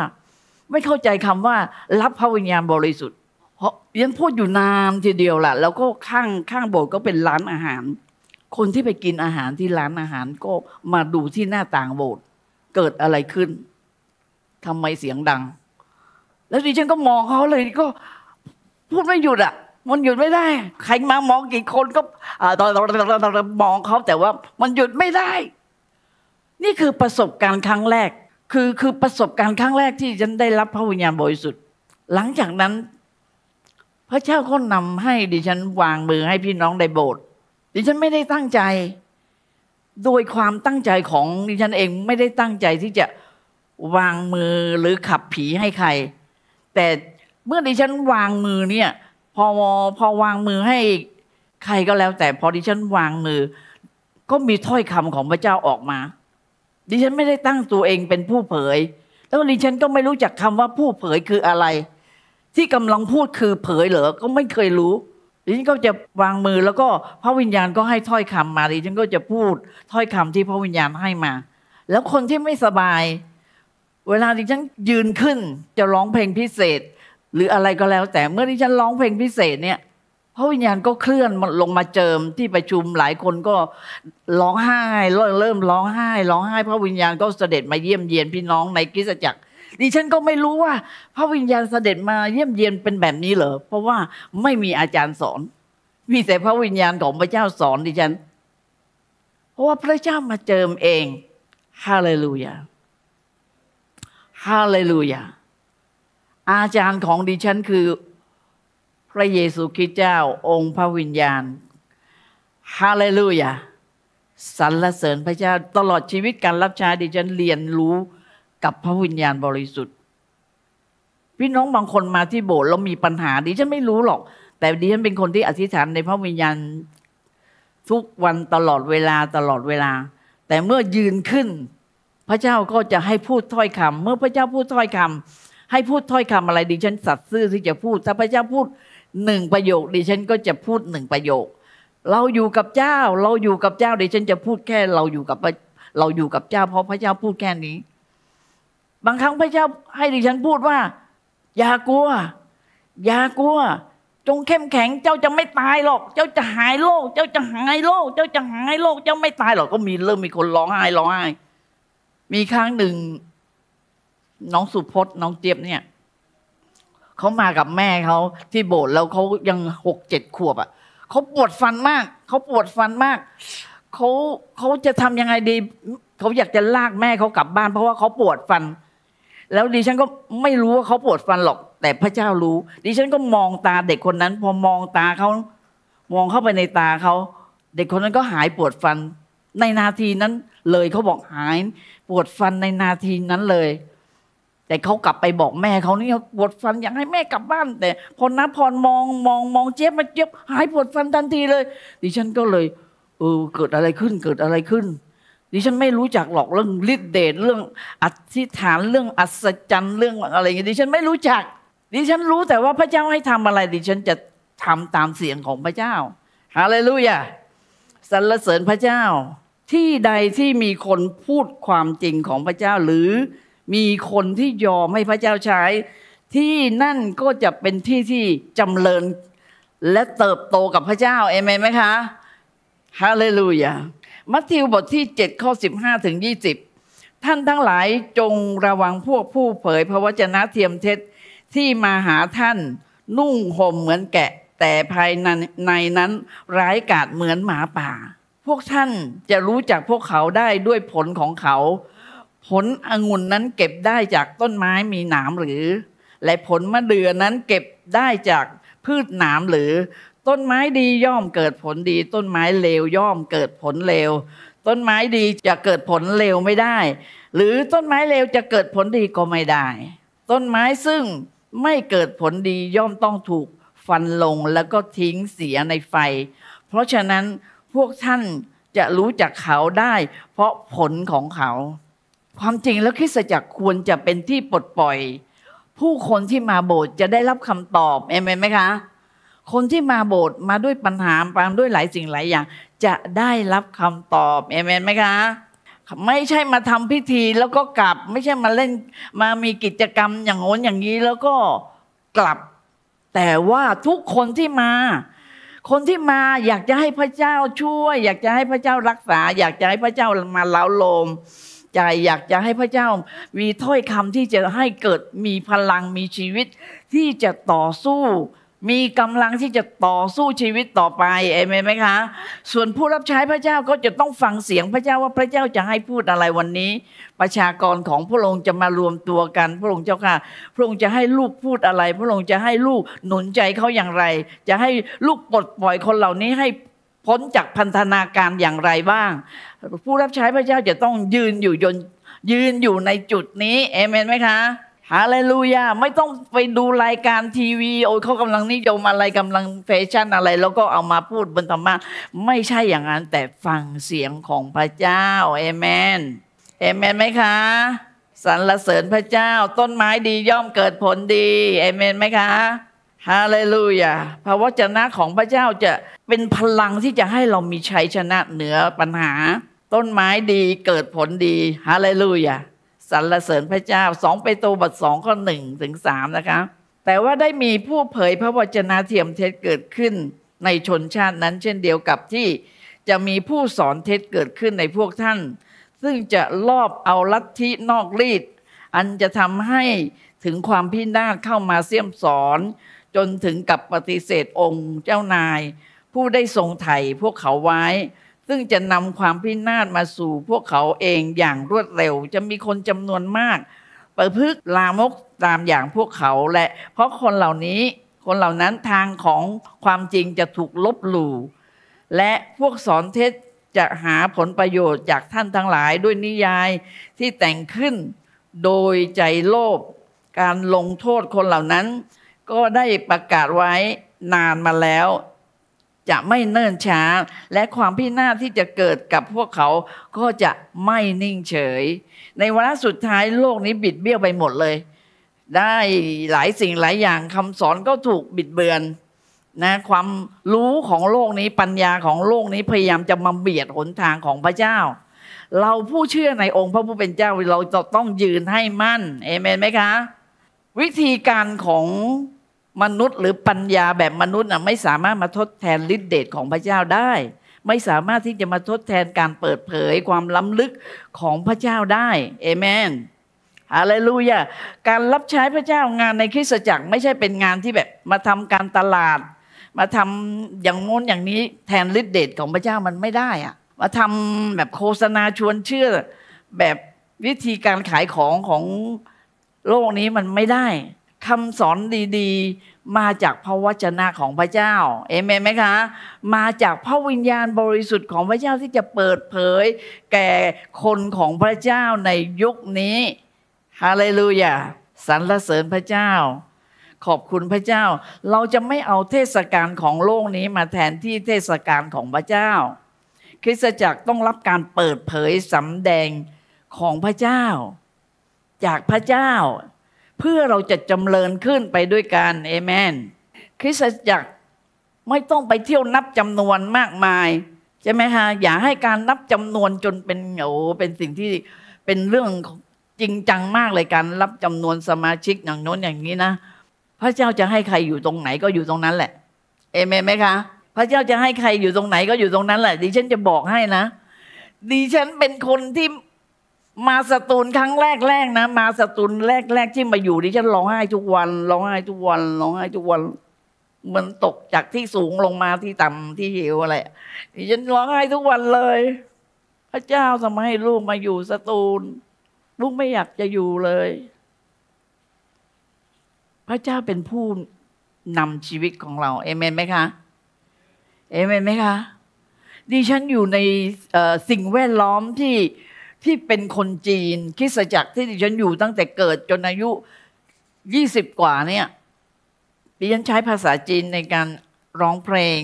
ไม่เข้าใจคำว่ารับพระวิญญาณบริสุทธิ์เพราะยังพูดอยู่นานทีเดียวแหละแล้วก็ข้างข้างโบสถ์ก็เป็นร้านอาหาร คนที่ไปกินอาหารที่ร้านอาหารก็มาดูที่หน้าต่างโบสถ์เกิดอะไรขึ้น ทำไมเสียงดัง แล้วดิฉันก็มองเขาเลยก็พูดไม่หยุดอ่ะ มันหยุดไม่ได้ ใครมามองกี่คนก็ตอนเรามองเขาแต่ว่ามันหยุดไม่ได้ นี่คือประสบการณ์ครั้งแรก คือคือประสบการณ์ครั้งแรกที่ฉันได้รับพระวิญญาณบริสุทธิ์ หลังจากนั้น พระเจ้าก็นำให้ ดิฉันวางมือให้พี่น้องในโบสถ์ดิฉันไม่ได้ตั้งใจ โดยความตั้งใจของดิฉันเองไม่ได้ตั้งใจที่จะวางมือหรือขับผีให้ใคร แต่เมื่อดิฉันวางมือเนี่ยพอพอวางมือให้ใครก็แล้ว แต่พอดิฉันวางมือ ก็มีถ้อยคำของพระเจ้าออกมา ดิฉันไม่ได้ตั้งตัวเองเป็นผู้เผยแล้วดิฉันก็ไม่รู้จักคำว่าผู้เผยคืออะไร ที่กำลังพูดคือเผยเหรอก็ไม่เคยรู้ ดิฉันก็จะวางมือแล้วก็พระวิญญาณก็ให้ถ้อยคำมา ดิฉันก็จะพูดถ้อยคำที่พระวิญญาณให้มา แล้วคนที่ไม่สบาย เวลาดิฉันยืนขึ้นจะร้องเพลงพิเศษหรืออะไรก็แล้ว แต่เมื่อที่ฉันร้องเพลงพิเศษเนี่ย พระวิญญาณก็เคลื่อนลงมาเจิมที่ประชุมหลายคนก็ร้องไห้เริ่มร้องไห้ร้องไห้พระวิญญาณก็เสด็จมาเยี่ยมเยียนพี่น้องในกิจจักร ดิฉันก็ไม่รู้ว่า พระวิญญาณเสด็จมาเยี่ยมเยียนเป็นแบบนี้เหรอเพราะว่าไม่มีอาจารย์สอนมีแต่พระวิญญาณของพระเจ้าสอนดิฉัน เพราะว่าพระเจ้ามาเจิมเองฮาเลลูยาฮาเลลูยาอาจารย์ของดิฉันคือพระเยซูคริสต์เจ้าองค์พระวิญญาณฮาเลลูยาสรรเสริญพระเจ้าตลอดชีวิตการรับใช้ดิฉันเรียนรู้กับพระวิญญาณบริสุทธิ์พี่น้องบางคนมาที่โบสถ์แล้วมีปัญหาดิฉันไม่รู้หรอก แต่ดิฉันเป็นคนที่อธิษฐานในพระวิญญาณ ทุกวันตลอดเวลาตลอดเวลา แต่เมื่อยืนขึ้น พระเจ้าก็จะให้พูดถ้อยคำ เมื่อพระเจ้าพูดถ้อยคำให้พูดถ้อยคำอะไรดิฉันสัตย์ซื่อที่จะพูดถ้าพระเจ้าพูดหนึ่งประโยค ดิฉันก็จะพูดหนึ่งประโยค เราอยู่กับเจ้า เราอยู่กับเจ้าดิฉันจะพูดแค่เราอยู่กับเราอยู่กับเจ้าเพราะพระเจ้าพูดแค่นี้ บางครั้งพระเจ้าให้ดิฉันพูดว่าอย่ากลัวอย่ากลัวจงเข้มแข็งเจ้าจะไม่ตายหรอก เจ้าจะหายโรคเจ้าจะหายโรคเจ้าจะหายโรคเจ้าไม่ตายหรอกก็มีเริ่มมีคนร้องไห้ร้องไห้มีครั้งหนึ่งน้องสุพจน์น้องเจี๊ยบเนี่ยเขามากับแม่เขาที่โบสถ์แล้วเขายังหกเจ็ดขวบอ่ะเขาปวดฟันมากเขาปวดฟันมากเขาเขาจะทำยังไงดีเขาอยากจะลากแม่เขากลับบ้าน เพราะว่าเขาปวดฟัน แล้วดิฉันก็ไม่รู้ว่าเขาปวดฟันหรอก แต่พระเจ้ารู้ ดิฉันก็มองตาเด็กคนนั้น พอมองตาเขามองเข้าไปในตาเขาเด็กคนนั้นก็หายปวดฟันในนาทีนั้นเลยเขาบอกหายปวดฟันในนาทีนั้นเลยแต่เขากลับไปบอกแม่เขานี่ปวดฟันอยากให้แม่กลับบ้าน แต่พอนับพรมองมองมองเจี๊ยบมาเจี๊ยบหายปวดฟันทันทีเลย ดิฉันก็เลยเออเกิดอะไรขึ้นเกิดอะไรขึ้น ดิฉันไม่รู้จักหรอกเรื่องฤทธิ์เดชเรื่องอธิษฐานเรื่องอัศจรรย์เรื่องอะไร อย่างนี้ดิฉันไม่รู้จัก ดิฉันรู้แต่ว่าพระเจ้าให้ทำอะไร ดิฉันจะทำตามเสียงของพระเจ้าฮาเลลูยาสรรเสริญพระเจ้า ที่ใดที่มีคนพูดความจริงของพระเจ้าหรือมีคนที่ยอมให้พระเจ้าใช้ ที่นั่นก็จะเป็นที่ที่จำเริญและเติบโตกับพระเจ้าเอเมนไหมคะฮาเลลูยามัทธิวบทที่7ข้อ15ถึง20ท่านทั้งหลายจงระวังพวกผู้เผยพระวจนะเทียมเท็จที่มาหาท่าน นุ่งห่มเหมือนแกะ แต่ภายในนั้นร้ายกาจเหมือนหมาป่า พวกท่านจะรู้จักพวกเขาได้ด้วยผลของเขาผลองุ่นนั้นเก็บได้จากต้นไม้มีหนามหรือ และผลมะเดื่อนั้นเก็บได้จากพืชหนามหรือ ต้นไม้ดีย่อมเกิดผลดี ต้นไม้เลวย่อมเกิดผลเลวต้นไม้ดีจะเกิดผลเลวไม่ได้ หรือต้นไม้เลวจะเกิดผลดีก็ไม่ได้ ต้นไม้ซึ่งไม่เกิดผลดีย่อมต้องถูกฟันลงแล้วก็ทิ้งเสียในไฟ เพราะฉะนั้นพวกท่านจะรู้จักเขาได้ เพราะผลของเขาความจริงแล้วคริสตจักรควรจะเป็นที่ปลดปล่อย ผู้คนที่มาโบสถ์จะได้รับคำตอบเอเมนไหมคะคนที่มาโบสถ์มาด้วยปัญหาปางด้วยหลายสิ่งหลายอย่างจะได้รับคำตอบเอเมนไหมคะไม่ใช่มาทำพิธีแล้วก็กลับไม่ใช่มาเล่นมามีกิจกรรมอย่างโน้นอย่างนี้แล้วก็กลับ แต่ว่าทุกคนที่มา คนที่มาอยากจะให้พระเจ้าช่วย อยากจะให้พระเจ้ารักษา อยากจะให้พระเจ้ามาเล้าลมใจอยากจะให้พระเจ้ามีถ้อยคำที่จะให้เกิดมีพลังมีชีวิตที่จะต่อสู้ มีกำลังที่จะต่อสู้ชีวิตต่อไปเอเมนไหมคะส่วนผู้รับใช้พระเจ้าก็จะต้องฟังเสียงพระเจ้าว่าพระเจ้าจะให้พูดอะไรวันนี้ ประชากรของพระองค์จะมารวมตัวกันพระองค์เจ้าค่ะ พระองค์จะให้ลูกพูดอะไร พระองค์จะให้ลูกหนุนใจเขาอย่างไร จะให้ลูกปลดปล่อยคนเหล่านี้ให้พ้นจากพันธนาการอย่างไรบ้างผู้รับใช้พระเจ้าจะต้องยืนอยู่ยนยืนอยู่ในจุดนี้เอเมนไหมคะฮาเลลูยาไม่ต้องไปดูรายการทีวีโอ้ยเขากำลังนิยมอะไรกำลังแฟชั่นอะไรแล้วก็เอามาพูดบนธรรมะไม่ใช่อย่างนั้นแต่ฟังเสียงของพระเจ้าเอเมนเอเมนไหมคะสรรเสริญพระเจ้าต้นไม้ดีย่อมเกิดผลดีเอเมนไหมคะฮาเลลูยา พระวจนะของพระเจ้าจะเป็นพลังที่จะให้เรามีชัยชนะเหนือปัญหา ต้นไม้ดีเกิดผลดีฮาเลลูยาสรรเสริญพระเจ้าสองไปัวบทสองข้อหนึ่งถึงสามนะคะ แต่ว่าได้มีผู้เผยพระวจนะเทียมเท็จเกิดขึ้นในชนชาตินั้นเช่นเดียวกับที่จะมีผู้สอนเท็จเกิดขึ้นในพวกท่าน ซึ่งจะลอบเอาลัทธินอกรีด อันจะทำให้ถึงความพินาศเข้ามาเสี่ยมสอนจนถึงกับปฏิเสธองค์เจ้านาย ผู้ได้ทรงไถ่พวกเขาไว้ ซึ่งจะนำความพินาศมาสู่ พวกเขาเองอย่างรวดเร็ว จะมีคนจำนวนมาก ประพฤติลามกตามอย่างพวกเขาและเพราะคนเหล่านี้คนเหล่านั้นทางของความจริงจะถูกลบหลู่และพวกสอนเท็จจะหาผลประโยชน์จากท่านทั้งหลายด้วยนิยายที่แต่งขึ้น โดยใจโลภการลงโทษคนเหล่านั้นก็ได้ประกาศไว้นานมาแล้ว จะไม่เนิ่นช้า และความพินาศที่จะเกิดกับพวกเขาก็จะไม่นิ่งเฉย ในวาระสุดท้ายโลกนี้บิดเบี้ยวไปหมดเลย ได้หลายสิ่งหลายอย่างคำสอนก็ถูกบิดเบือน นะ ความรู้ของโลกนี้ปัญญาของโลกนี้พยายามจะมาเบียดหนทางของพระเจ้า เราผู้เชื่อในองค์ พระผู้เป็นเจ้าเราจะต้องยืนให้มั่นเอเมนไหมคะวิธีการของมนุษย์หรือปัญญาแบบมนุษย์ไม่สามารถมาทดแทนฤทธิเดชของพระเจ้าได้ ไม่สามารถที่จะมาทดแทนการเปิดเผยความล้ำลึกของพระเจ้าได้เอเมนฮาเลลูยาการรับใช้พระเจ้างานในคริสตจักรไม่ใช่เป็นงานที่แบบมาทำการตลาด มาทำอย่างโน้นอย่างนี้แทนฤทธิเดชของพระเจ้ามันไม่ได้อะมาทำแบบโฆษณาชวนเชื่อแบบวิธีการขายของของโลกนี้มันไม่ได้คำสอนดี ๆ มาจากพระวจนะของพระเจ้า เอเมนไหมคะ มาจากพระวิญญาณบริสุทธิ์ของพระเจ้าที่จะเปิดเผย แก่คนของพระเจ้าในยุคนี้ ฮาเลลูยาสรรเสริญพระเจ้า ขอบคุณพระเจ้า เราจะไม่เอาเทศกาลของโลกนี้มาแทนที่เทศกาลของพระเจ้า คริสตจักรต้องรับการเปิดเผยสำแดงของพระเจ้า จากพระเจ้าเพื่อเราจะจำเริญขึ้นไปด้วยกันเอเมน คริสตจักรไม่ต้องไปเที่ยวนับจำนวนมากมายใช่ไหมฮะอย่าให้การนับจำนวนจนเป็นโอ้เป็นสิ่งที่เป็นเรื่องจริงจังมากเลยการรับจำนวนสมาชิกอย่างโน้นอย่างนี้นะ พระเจ้าจะให้ใครอยู่ตรงไหนก็อยู่ตรงนั้นแหละเอเมนไหมคะพระเจ้าจะให้ใครอยู่ตรงไหนก็อยู่ตรงนั้นแหละดิฉันจะบอกให้นะดิฉันเป็นคนที่มาสตูลครั้งแรกๆนะ มาสตูลแรกๆที่มาอยู่ดิฉันร้องไห้ทุกวันร้องไห้ทุกวันร้องไห้ทุกวันมันตกจากที่สูงลงมาที่ต่ำที่เหวอะไรดิฉันร้องไห้ทุกวันเลย พระเจ้าทำไมให้ลูกมาอยู่สตูลลูกไม่อยากจะอยู่เลย พระเจ้าเป็นผู้นำชีวิตของเรา เอเมนไหมคะเอเมนไหมคะดิฉันอยู่ในสิ่งแวดล้อมที่ที่เป็นคนจีนคริสจักรที่ดิฉันอยู่ตั้งแต่เกิดจนอายุยี่สิบกว่าเนี่ยดิฉันใช้ภาษาจีนในการร้องเพลง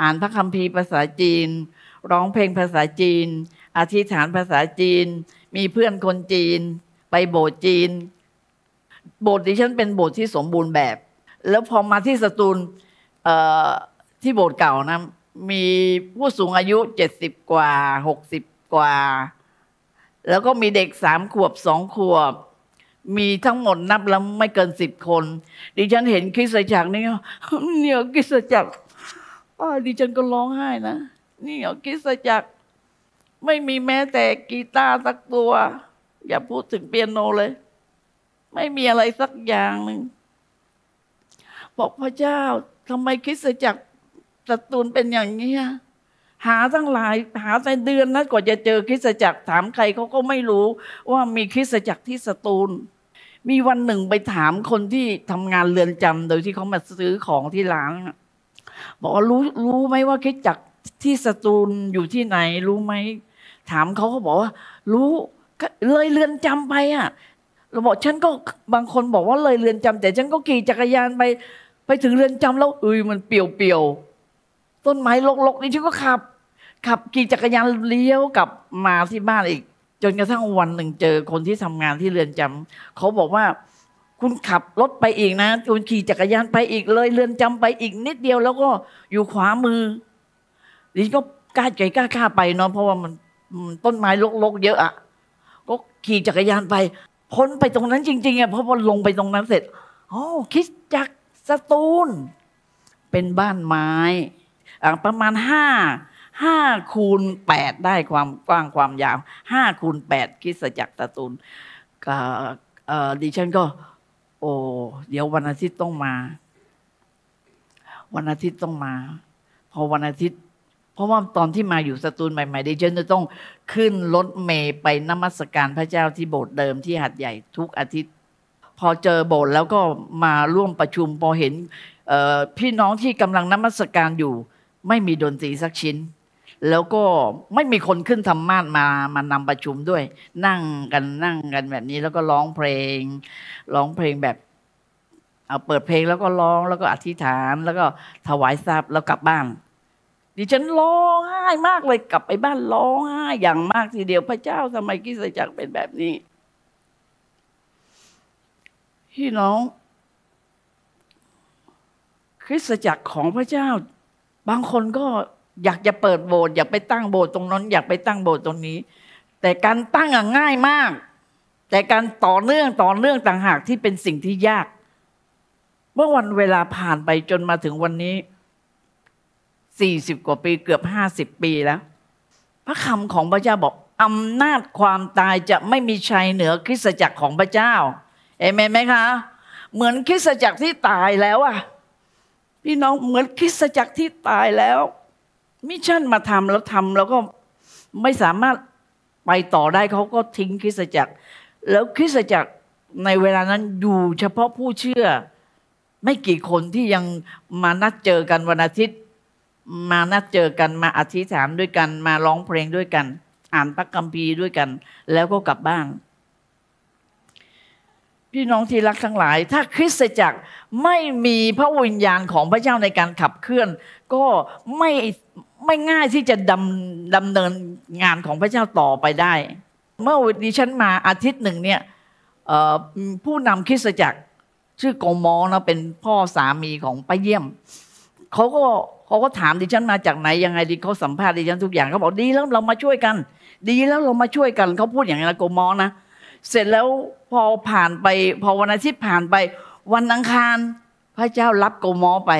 อ่านพระคัมภีร์ภาษาจีน ร้องเพลงภาษาจีนอธิษฐานภาษาจีน มีเพื่อนคนจีน ไปโบสถ์จีนโบสถ์ดิฉันเป็นโบสถ์ที่สมบูรณ์แบบ แล้วพอมาที่สตูลที่โบสถ์เก่านะมีผู้สูงอายุเจ็ดสิบกว่าหกสิบกว่าแล้วก็มีเด็กสามขวบสองขวบ มีทั้งหมดนับแล้วไม่เกินสิบคนดิฉันเห็นคริสตจักรนี่เนี่ยคริสตจักรดิฉันก็ร้องไห้นะนี่คริสตจักร ไม่มีแม้แต่กีตาร์สักตัว อย่าพูดถึงเปียโนเลย ไม่มีอะไรสักอย่างหนึ่งบอกพระเจ้าทำไมคริสตจักรสตูนเป็นอย่างนี้หาทั้งหลายหาแต่เดือนนะกว่าจะเจอคริสตจักรถามใครเขาก็ไม่รู้ว่ามีคริสตจักรที่สตูล มีวันหนึ่งไปถามคนที่ทำงานเรือนจำ โดยที่เขามาซื้อของที่ร้านบอกว่ารู้รู้ไหมว่าคริสตจักรที่สตูลอยู่ที่ไหน รู้ไหมถามเขาเขาบอกว่า รู้เลยเรือนจำไปอ่ะเราบอกฉันก็บางคนบอกว่าเลยเรือนจำ แต่ฉันก็ขี่จักรยานไป ไปถึงเรือนจำแล้วเอ้ยมันเปียวเปียวต้นไม้ลกๆ นี่ฉันก็ขับ ขับขี่จักรยานเลี้ยวกลับมาที่บ้านอีก จนกระทั่งวันหนึ่งเจอคนที่ทำงานที่เรือนจำเขาบอกว่า คุณขับรถไปอีกนะคุณขี่จักรยานไปอีกเลยเรือนจำไปอีกนิดเดียว แล้วก็อยู่ขวามือดิฉันก็กล้าใจกล้าข้าไปเนาะเพราะว่ามันต้นไม้ลก ๆ เยอะอะก็ขี่จักรยานไปพ้นไปตรงนั้น จริงๆอ่ะเพราะพอลงไปตรงนั้นเสร็จโอ้คิดจักสตูนเป็นบ้านไม้ประมาณห้าห้าคูณแปดได้ความกว้างความยาวห้าคูณแปดคิสจักรตะตุนดิฉันก็โอ้เดี๋ยววันอาทิตย์ต้องมา วันอาทิตย์ต้องมา พอวันอาทิตย์ เพราะว่าตอนที่มาอยู่สตูลใหม่ๆดิฉันจะต้องขึ้นรถเมย์ไปนมัสการพระเจ้าที่โบสถ์เดิมที่หัดใหญ่ทุกอาทิตย์ พอเจอโบสถ์แล้วก็มาร่วมประชุมพอเห็นพี่น้องที่กำลังนมัสการอยู่ไม่มีดนตรีสักชิ้น แล้วก็ไม่มีคนขึ้นธรรมาสมา มานำประชุมด้วย นั่งกันนั่งกันแบบนี้ แล้วก็ร้องเพลง ร้องเพลงแบบ เอาเปิดเพลงแล้วก็ร้อง แล้วก็อธิษฐาน แล้วก็ถวายทรัพย์แล้วกลับบ้าน ดิฉันร้องไห้มากเลย กลับไปบ้านร้องไห้อย่างมากทีเดียวพระเจ้าทำไมกิสจักรเป็นแบบนี้พี่น้อง คริสตจักรของพระเจ้าบางคนก็อยากจะเปิดโบสถ์อยากไปตั้งโบสถ์ตรงนั้น อยากไปตั้งโบสถ์ตรงนี้ แต่การตั้งอะง่ายมาก แต่การต่อเนื่องต่อเนื่องต่างหากที่เป็นสิ่งที่ยาก เมื่อวันเวลาผ่านไปจนมาถึงวันนี้สี่สิบกว่าปีเกือบห้าสิบปีแล้ว พระคำของพระเจ้าบอกอำนาจความตายจะไม่มีชัยเหนือคริสตจักรของพระเจ้าเอเมนไหมคะเหมือนคริสตจักรที่ตายแล้วอะพี่น้องเหมือนคริสตจักรที่ตายแล้ว มิชชั่นมาทำแล้วทำแล้วก็ไม่สามารถไปต่อได้เขาก็ทิ้งคริสตจักร แล้วคริสตจักรในเวลานั้นอยู่เฉพาะผู้เชื่อ ไม่กี่คนที่ยังมานัดเจอกันวันอาทิตย์ มานัดเจอกันมาอธิษฐานด้วยกัน มาร้องเพลงด้วยกัน อ่านพระคัมภีร์ด้วยกัน แล้วก็กลับบ้านพี่น้องที่รักทั้งหลาย ถ้าคริสตจักรไม่มีพระวิญญาณของพระเจ้าในการขับเคลื่อน ก็ไม่ไม่ง่ายที่จะดำดำเนินงานของพระเจ้าต่อไปได้ เมื่อวันด้ฉันมาอาทิตย์หนึ่งเนี่ยผู้นำคริสตจักรชื่อโกมอนะเป็นพ่อสามีของป้าเยี่ยมเขาก็เขาก็ถามดิฉันมาจากไหนยังไงดิเขาสัมภาษณ์ดิฉันทุกอย่างเขาบอกดีแล้วเรามาช่วยกัน ดีแล้วเรามาช่วยกันเขาพูดอย่างนี้นะโกมอนะเสร็จแล้วพอผ่านไปพอวันอาทิตย์ผ่านไปวันอังคาร พระเจ้ารับโกโมไป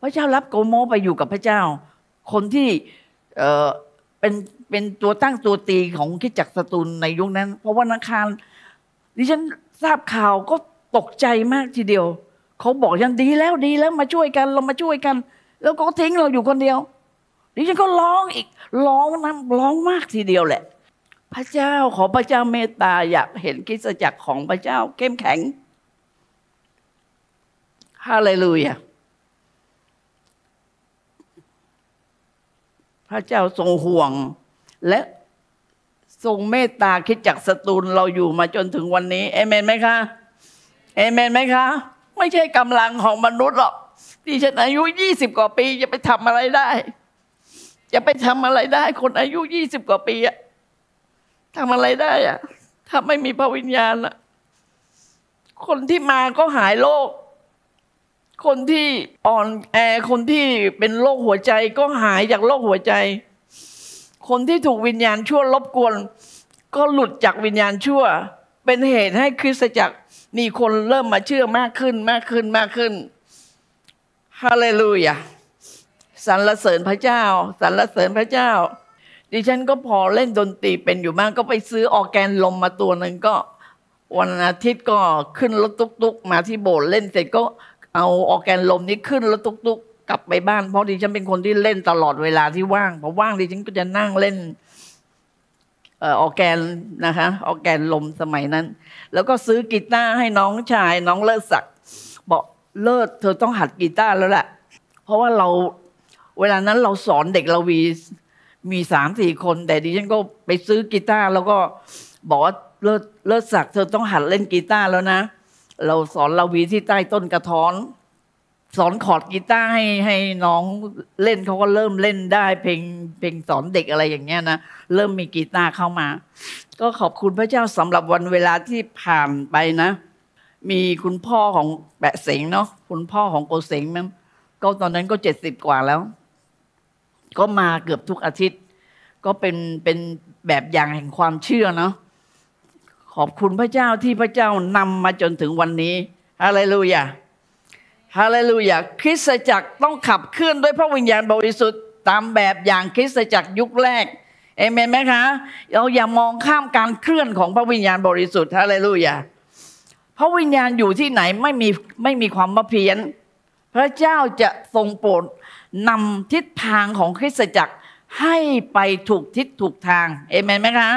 พระเจ้ารับโกโมไปอยู่กับพระเจ้า คนที่เออเป็นเป็นตัวตั้งตัวตีของคิดจักสตูลในยุคนั้นเพราะวันอังคาร ดิฉันทราบข่าวก็ตกใจมากทีเดียวเขาบอกยังดีแล้วดีแล้วมาช่วยกัน เรามาช่วยกัน แล้วก็ทิ้งเราอยู่คนเดียว ดิฉันก็ร้องอีกร้องน้ำร้องมากทีเดียวแหละพระเจ้าขอพระเจ้าเมตตาอยากเห็นกิจจักรของพระเจ้าเข้มแข็ง ฮาเลลูยา พระเจ้าทรงห่วง และทรงเมตตาคิดจักสตูลเราอยู่มาจนถึงวันนี้เอเมนไหมคะ เอเมนไหมคะ ไม่ใช่กำลังของมนุษย์หรอกดิฉันอายุยี่สิบกว่าปีจะไปทำอะไรได้ จะไปทำอะไรได้ คนอายุยี่สิบกว่าปีอะทำอะไรได้อะถ้าไม่มีพระวิญญาณอะคนที่มาก็หายโรค คนที่อ่อนแอ คนที่เป็นโรคหัวใจก็หายจากโรคหัวใจ คนที่ถูกวิญญาณชั่วรบกวน ก็หลุดจากวิญญาณชั่ว เป็นเหตุให้คริสตจักรมีคนเริ่มมาเชื่อมากขึ้น มากขึ้นมากขึ้น ฮาเลลูยาสรรเสริญพระเจ้าสรรเสริญพระเจ้าดิฉันก็พอเล่นดนตรีเป็นอยู่บ้างก็ไปซื้อออแกนลมมาตัวหนึ่งก็วันอาทิตย์ก็ขึ้นรถตุ๊กๆมาที่โบสถ์เล่นเสร็จก็เอาออแกนลมนี้ขึ้นรถตุ๊กๆกลับไปบ้าน เพราะดิฉันเป็นคนที่เล่นตลอดเวลาที่ว่างพอว่างดิฉันก็จะนั่งเล่นออแกนนะคะออแกนลมสมัยนั้น แล้วก็ซื้อกีตาร์ให้น้องชาย น้องเลิศศักดิ์บอกเลิศเธอต้องหัดกีตาร์แล้วแหละ เพราะว่าเราเวลานั้นเราสอนเด็กเราวีมีสามสี่คนแต่ดิฉันก็ไปซื้อกีตาร์แล้วก็บอกว่าเลิศเลิศศักดิ์เธอต้องหัดเล่นกีตาร์แล้วนะเราสอนลาวีที่ใต้ต้นกระท้อน สอนคอร์ดกีตาร์ให้ให้น้องเล่นเขาก็เริ่มเล่นได้เพลงเพลงสอนเด็กอะไรอย่างเงี้ยนะเริ่มมีกีตาร์เข้ามา ก็ขอบคุณพระเจ้าสำหรับวันเวลาที่ผ่านไปนะ มีคุณพ่อของแปะเสงเนาะคุณพ่อของโกเสงนั้นก็ตอนนั้นก็เจ็ดสิบกว่าแล้วก็มาเกือบทุกอาทิตย์ ก็เป็นเป็นแบบอย่างแห่งความเชื่อเนาะขอบคุณพระเจ้าที่พระเจ้านำมาจนถึงวันนี้ฮาเลลูยาฮาเลลูยาคริสตจักรต้องขับเคลื่อนด้วยพระวิญญาณบริสุทธิ์ ตามแบบอย่างคริสตจักรยุคแรกเอเมนไหมคะเราอย่ามองข้ามการเคลื่อนของพระวิญญาณบริสุทธิ์ฮาเลลูยาพระวิญญาณอยู่ที่ไหนไม่มีไม่มีความมเพี้ยน พระเจ้าจะทรงโปรดนำทิศทางของคริสตจักรให้ไปถูกทิศถูกทางเอเมนไหมคะ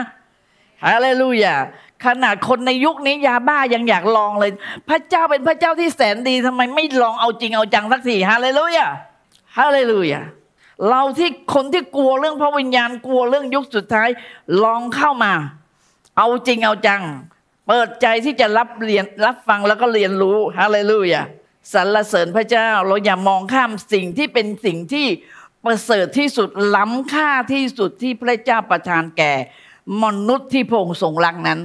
ฮาเลลูยาขนาดคนในยุคนี้ยาบ้ายังอยากลองเลย พระเจ้าเป็นพระเจ้าที่แสนดีทำไมไม่ลองเอาจริงเอาจังสักทีฮาเลลูยา ฮาเลลูยา เราที่คนที่กลัวเรื่องพระวิญญาณกลัวเรื่องยุคสุดท้ายลองเข้ามา เอาจริงเอาจัง เปิดใจที่จะรับเรียนรับฟังแล้วก็เรียนรู้ ฮาเลลูยาสรรเสริญพระเจ้าเราอย่ามองข้ามสิ่งที่เป็นสิ่งที่ประเสริฐที่สุดล้ำค่าที่สุดที่พระเจ้าประทานแก่ มนุษย์ที่พง์ทรงรักนั้น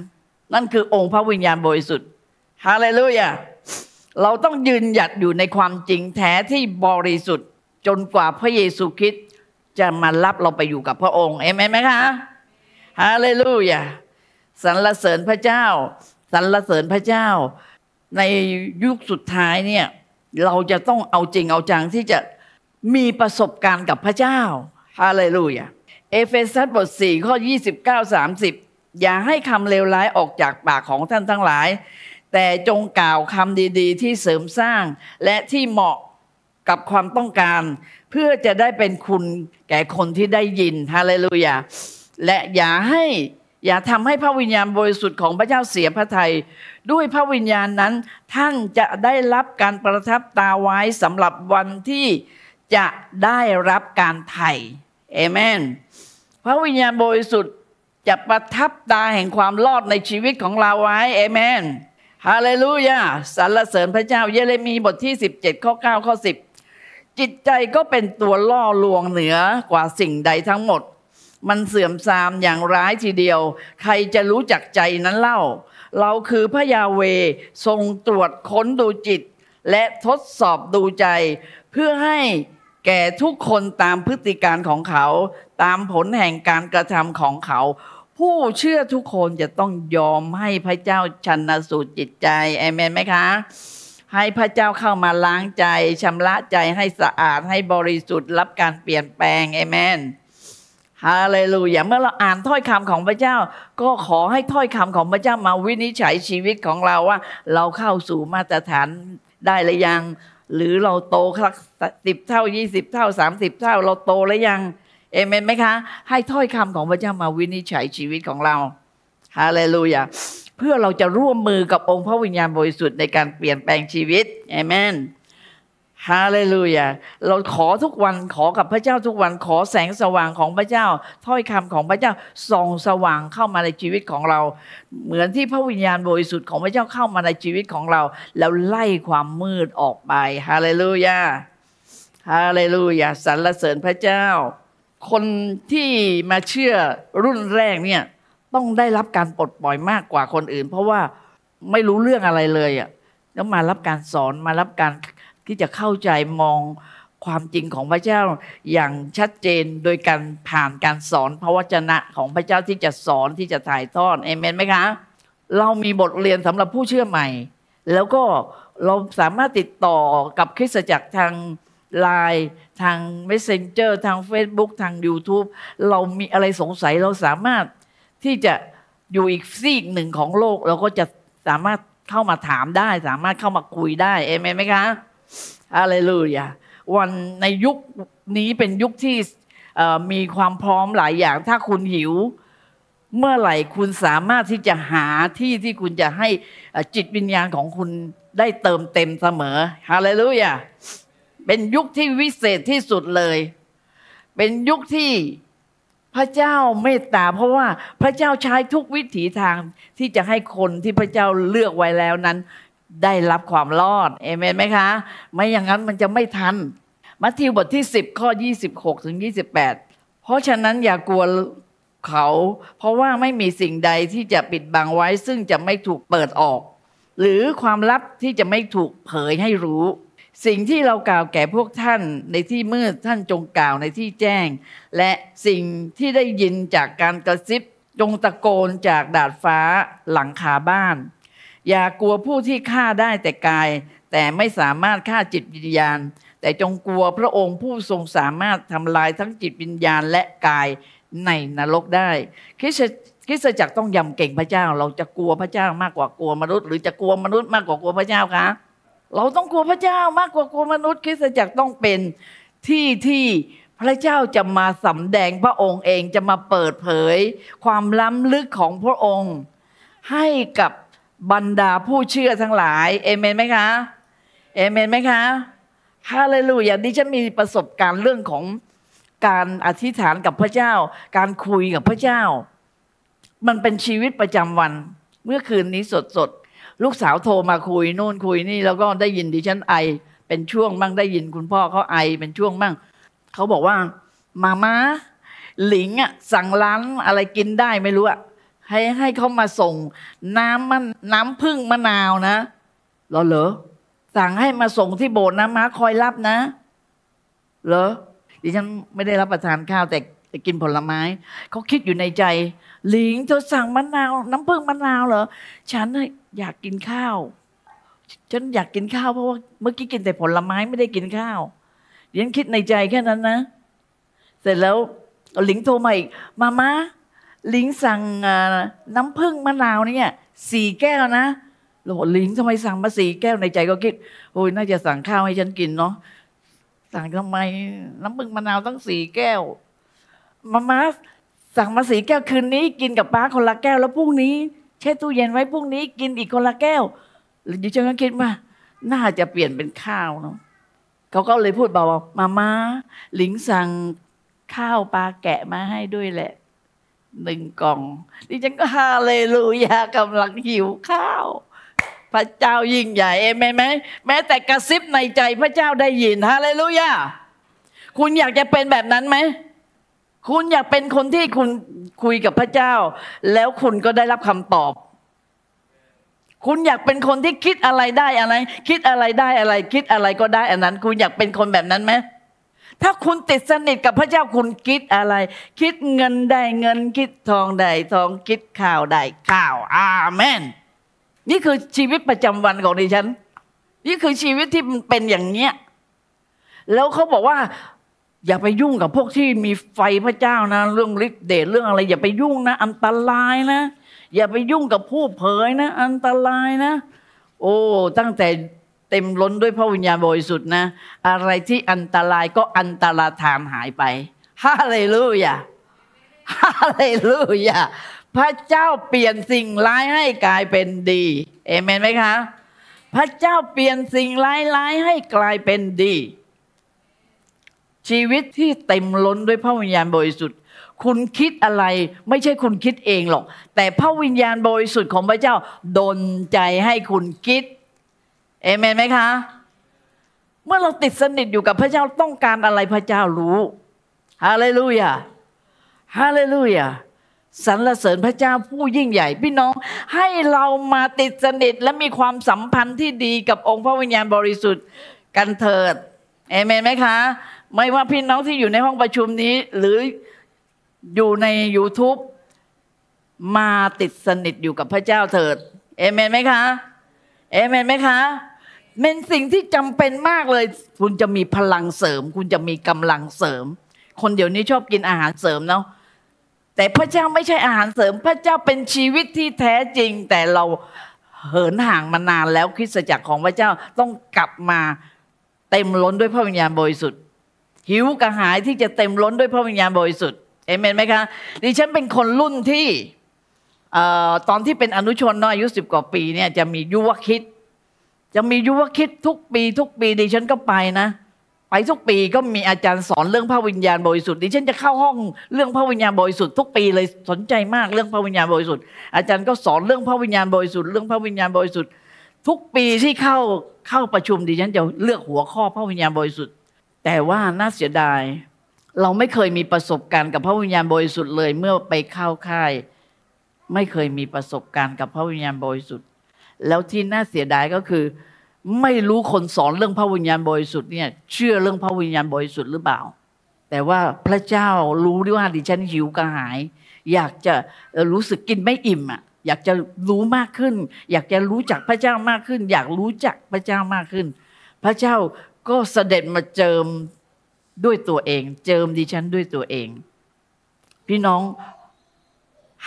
นั่นคือองค์พระวิญญาณบริสุทธิ์ฮาเลลูยาเราต้องยืนหยัดอยู่ในความจริงแท้ที่บริสุทธิ์จนกว่าพระเยซูคริสต์จะมารับเราไปอยู่กับพระองค์เอเมนไหมคะฮาเลลูยาสรรเสริญพระเจ้าสรรเสริญพระเจ้าในยุคสุดท้ายเนี่ยเราจะต้องเอาจริงเอาจังที่จะมีประสบการณ์กับพระเจ้าฮาเลลูยาเอเฟซัสบท4ข้อ29 30อย่าให้คำเลวร้ายออกจากปากของท่านทั้งหลาย แต่จงกล่าวคำดี ๆ ที่เสริมสร้าง และที่เหมาะกับความต้องการ เพื่อจะได้เป็นคุณแก่คนที่ได้ยินฮาเลลูยาและอย่าให้อย่าทำให้พระวิญญาณบริสุทธิ์ของพระเจ้าเสียพระทัยด้วยพระวิญญาณนั้นท่านจะได้รับการประทับตาไว้สำหรับวันที่จะได้รับการไถ่เอเมน พระวิญญาณบริสุทธิ์จะประทับตาแห่งความรอดในชีวิตของเราไว้เอเมน ฮาเลลูยาสรรเสริญพระเจ้าเยเรมีบทที่ 17 ข้อ 9 ข้อ 10 จิตใจก็เป็นตัวล่อลวงเหนือกว่าสิ่งใดทั้งหมด มันเสื่อมทรามอย่างร้ายทีเดียว ใครจะรู้จักใจนั้นเล่าเราคือพระยาเวทรงตรวจค้นดูจิต และทดสอบดูใจ เพื่อให้แก่ทุกคนตามพฤติการของเขา ตามผลแห่งการกระทำของเขา ผู้เชื่อทุกคนจะต้องยอมให้พระเจ้าชันสูตรจิตใจเอเมนไหมคะ ให้พระเจ้าเข้ามาล้างใจชำระใจให้สะอาดให้บริสุทธิ์รับการเปลี่ยนแปลงเอเมนฮาเลลูยาเมื่อเราอ่านถ้อยคำของพระเจ้า ก็ขอให้ถ้อยคำของพระเจ้ามาวินิจฉัยชีวิตของเราว่า เราเข้าสู่มาตรฐานได้หรือยัง หรือเราโตครัสิบเท่ายี่สิบเท่าสามสิบเท่าเราโตหรือยังเอเมนไหมคะให้ถ้อยคำของพระเจ้ามาวินิจฉัยชีวิตของเราฮาเลลูยาเพื่อเราจะร่วมมือกับองค์พระวิญญาณบริสุทธิ์ในการเปลี่ยนแปลงชีวิตเอเมนฮาเลลูยา เราขอทุกวัน ขอกับพระเจ้าทุกวัน ขอแสงสว่างของพระเจ้า ถ้อยคำของพระเจ้า ส่องสว่างเข้ามาในชีวิตของเรา เหมือนที่พระวิญญาณบริสุทธิ์ของพระเจ้าเข้ามาในชีวิตของเรา แล้วไล่ความมืดออกไป ฮาเลลูยา ฮาเลลูยาสรรเสริญพระเจ้า คนที่มาเชื่อรุ่นแรกเนี่ยต้องได้รับการปลดปล่อยมากกว่าคนอื่น เพราะว่าไม่รู้เรื่องอะไรเลยอ่ะแล้วมารับการสอนมารับการที่จะเข้าใจมองความจริงของพระเจ้าอย่างชัดเจนโดยการผ่านการสอนพระวจนะของพระเจ้าที่จะสอนที่จะถ่ายทอดเอเมนไหมคะเรามีบทเรียนสำหรับผู้เชื่อใหม่แล้วก็เราสามารถติดต่อกับคริสตจักรทางไลน์ทาง Messenger ทาง Facebook ทาง YouTube เรามีอะไรสงสัยเราสามารถที่จะอยู่อีกซีกหนึ่งของโลก เราก็จะสามารถเข้ามาถามได้ สามารถเข้ามาคุยได้เอเมนไหมคะอะไรเลลอ่าวันในยุคนี้เป็นยุคที่มีความพร้อมหลายอย่างถ้าคุณหิว เมื่อไหร่คุณสามารถที่จะหาที่ที่คุณจะให้จิตวิญญาณของคุณได้เติมเต็มเสมอฮาเลลูยาเป็นยุคที่วิเศษที่สุดเลย เป็นยุคที่พระเจ้าเมตตา เพราะว่าพระเจ้าใช้ทุกวิถีทางที่จะให้คนที่พระเจ้าเลือกไว้แล้วนั้นได้รับความรอด เอเมนไหมคะ ไม่อย่างนั้นมันจะไม่ทัน มัทธิวบทที่ 10ข้อ26ถึง28 เพราะฉะนั้นอย่ากลัวเขา เพราะว่าไม่มีสิ่งใดที่จะปิดบังไว้ ซึ่งจะไม่ถูกเปิดออก หรือความลับที่จะไม่ถูกเผยให้รู้ สิ่งที่เรากล่าวแก่พวกท่านในที่มืด ท่านจงกล่าวในที่แจ้ง และสิ่งที่ได้ยินจากการกระซิบ จงตะโกนจากดาดฟ้าหลังคาบ้านอย่ากลัวผู้ที่ฆ่าได้แต่กาย แต่ไม่สามารถฆ่าจิตวิญญาณ แต่จงกลัวพระองค์ผู้ทรงสามารถทำลายทั้งจิตวิญญาณและกายในนรกได้ คริสคริสจักรต้องยำเก่งพระเจ้า เราจะกลัวพระเจ้ามากกว่ากลัวมนุษย์ หรือจะกลัวมนุษย์มากกว่ากลัวพระเจ้าคะเราต้องกลัวพระเจ้ามากกว่ากลัวมนุษย์ คริสจักรต้องเป็นที่ที่พระเจ้าจะมาสำแดงพระองค์เองจะมาเปิดเผยความล้ำลึกของพระองค์ให้กับบรรดาผู้เชื่อทั้งหลายเอเมนไหมคะเอเมนไหมคะฮาเลลูยาดิฉันมีประสบการณ์เรื่องของการอธิษฐานกับพระเจ้า การคุยกับพระเจ้า มันเป็นชีวิตประจำวัน เมื่อคืนนี้สดๆลูกสาวโทรมาคุยโน่นคุยนี่แล้วก็ได้ยินดิฉันไอ เป็นช่วงบ้างได้ยินคุณพ่อเขาไอเป็นช่วงบ้างเขาบอกว่า มามาหลิงอะสั่งร้านอะไรกินได้ไม่รู้อะให้ให้เขามาส่ง น้ำมันน้ำพึ่งมะนาวนะหรอเหรอสั่งให้มาส่งที่โบสถ์นะม้าคอยรับนะเหรอดิฉันไม่ได้รับประทานข้าวแต่กินผลไม้เขาคิดอยู่ในใจหลิงเธอสั่งมะนาว น้ำพึ่งมะนาวเหรอฉันอยากกินข้าว ฉันอยากกินข้าวเพราะว่าเมื่อกี้กินแต่ผลไม้ไม่ได้กินข้าวดิฉันคิดในใจแค่นั้นนะ เสร็จแล้วหลิงโทรมาอีกมามาลิงสั่งน้ำผึ้งมะนาวเนี่ยสี่แก้วนะเราบอกลิงทำไมสั่งมาสี่แก้วในใจก็คิดโอ้ยน่าจะสั่งข้าวให้ฉันกินเนาะสั่งทำไมน้ำผึ้งมะนาวตั้งสี่แก้วมามาสั่งมาสี่แก้วคืนนี้ กินกับป้าคนละแก้วแล้วพรุ่งนี้แช่ตู้เย็นไว้พรุ่งนี้ กินอีกคนละแก้วหรือยิฉันก็คิดว่าน่าจะเปลี่ยนเป็นข้าวเนาะเขาก็เลยพูดเบาๆมามาลิงสั่งข้าวปลาแกะมาให้ด้วยแหละหนึ่งกล่องดิฉันก็ฮาเลลูยากำลังหิวข้าว พระเจ้ายิ่งใหญ่เอเมนไหมแม้แต่กระซิบในใจพระเจ้าได้ยินฮาเลลูยาคุณอยากจะเป็นแบบนั้นไหมคุณอยากเป็นคนที่คุณคุยกับพระเจ้า แล้วคุณก็ได้รับคำตอบ คุณอยากเป็นคนที่คิดอะไรได้อะไร คิดอะไรได้อะไร คิดอะไรก็ได้อันนั้น คุณอยากเป็นคนแบบนั้นไหมถ้าคุณติดสนิทกับพระเจ้าคุณคิดอะไร คิดเงินได้เงินคิดทองได้ ทองคิดข่าวได้ข่าว อาเมนนี่คือชีวิตประจำวันของดิฉัน นี่คือชีวิตที่มันเป็นอย่างเนี้ย แล้วเขาบอกว่า อย่าไปยุ่งกับพวกที่มีไฟพระเจ้านะ เรื่องฤทธิ์เดชเรื่องอะไร อย่าไปยุ่งนะอันตรายนะอย่าไปยุ่งกับผู้เผยนะอันตรายนะ โอ้ตั้งแต่เต็มล้นด้วยพระวิญญาณบริสุทธิ์นะอะไรที่อันตรายก็อันตรธานหายไปฮาเลลูยาฮาเลลูยาพระเจ้าเปลี่ยนสิ่งร้ายให้กลายเป็นดีเอเมนไหมคะพระเจ้าเปลี่ยนสิ่งร้ายร้ายให้กลายเป็นดี ชีวิตที่เต็มล้นด้วยพระวิญญาณบริสุทธิ์คุณคิดอะไรไม่ใช่คุณคิดเองหรอก แต่พระวิญญาณบริสุทธิ์ของพระเจ้าดนใจให้คุณคิดเอเมนไหมคะเมื่อเราติดสนิทอยู่กับพระเจ้าต้องการอะไรพระเจ้ารู้ฮาเลลูยาฮาเลลูยาสรรเสริญพระเจ้าผู้ยิ่งใหญ่พี่น้องให้เรามาติดสนิท และมีความสัมพันธ์ที่ดีกับองค์พระวิญญาณบริสุทธิ์กันเถิดเอเมนไหมคะไม่ว่าพี่น้องที่อยู่ในห้องประชุมนี้ หรืออยู่ใน YouTube มาติดสนิทอยู่กับพระเจ้าเถิดเอเมนไหมคะเอเมนไหมคะเป็นสิ่งที่จำเป็นมากเลย คุณจะมีพลังเสริม คุณจะมีกำลังเสริม คนเดี๋ยวนี้ชอบกินอาหารเสริมเนาะแต่พระเจ้าไม่ใช่อาหารเสริม พระเจ้าเป็นชีวิตที่แท้จริง แต่เราเหินห่างมานานแล้วคริสตจักรของพระเจ้าต้องกลับมาเต็มล้นด้วยพระวิญญาณบริสุทธิ์หิวกระหายที่จะเต็มล้นด้วยพระวิญญาณบริสุทธิ์เอเมนไหมคะดิฉันเป็นคนรุ่นที่ตอนที่เป็นอนุชนน้อยอายุสิบกว่าปีเนี่ยจะมียุวคิดยังมียุวคิดทุกปีทุกปี ดิฉันก็ไปนะ ไปทุกปีก็มีอาจารย์สอนเรื่องพระวิญญาณบริสุทธิ์ดิฉันจะเข้าห้องเรื่องพระวิญญาณบริสุทธิ์ทุกปีเลยสนใจมากเรื่องพระวิญญาณบริสุทธิ์อาจารย์ก็สอนเรื่องพระวิญญาณบริสุทธิ์เรื่องพระวิญญาณบริสุทธิ์ ทุกปีที่เข้าเข้าประชุมดิฉันจะเลือกหัวข้อพระวิญญาณบริสุทธิ์ แต่ว่าน่าเสียดายเราไม่เคยมีประสบการณ์กับพระวิญญาณบริสุทธิ์เลยเมื่อไปเข้าค่าย ไม่เคยมีประสบการณ์กับพระวิญญาณบริสุทธิ์แล้วที่น่าเสียดายก็คือ ไม่รู้คนสอนเรื่องพระวิญญาณบริสุทธิ์เนี่ยเชื่อเรื่องพระวิญญาณบริสุทธิ์หรือเปล่า แต่ว่าพระเจ้ารู้ด้วยว่าดิฉันหิวกระหาย อยากจะรู้สึกกินไม่อิ่มอ่ะอยากจะรู้มากขึ้น อยากจะรู้จักพระเจ้ามากขึ้น อยากรู้จักพระเจ้ามากขึ้น พระเจ้าก็เสด็จมาเจิมด้วยตัวเอง เจิมดิฉันด้วยตัวเอง พี่น้อง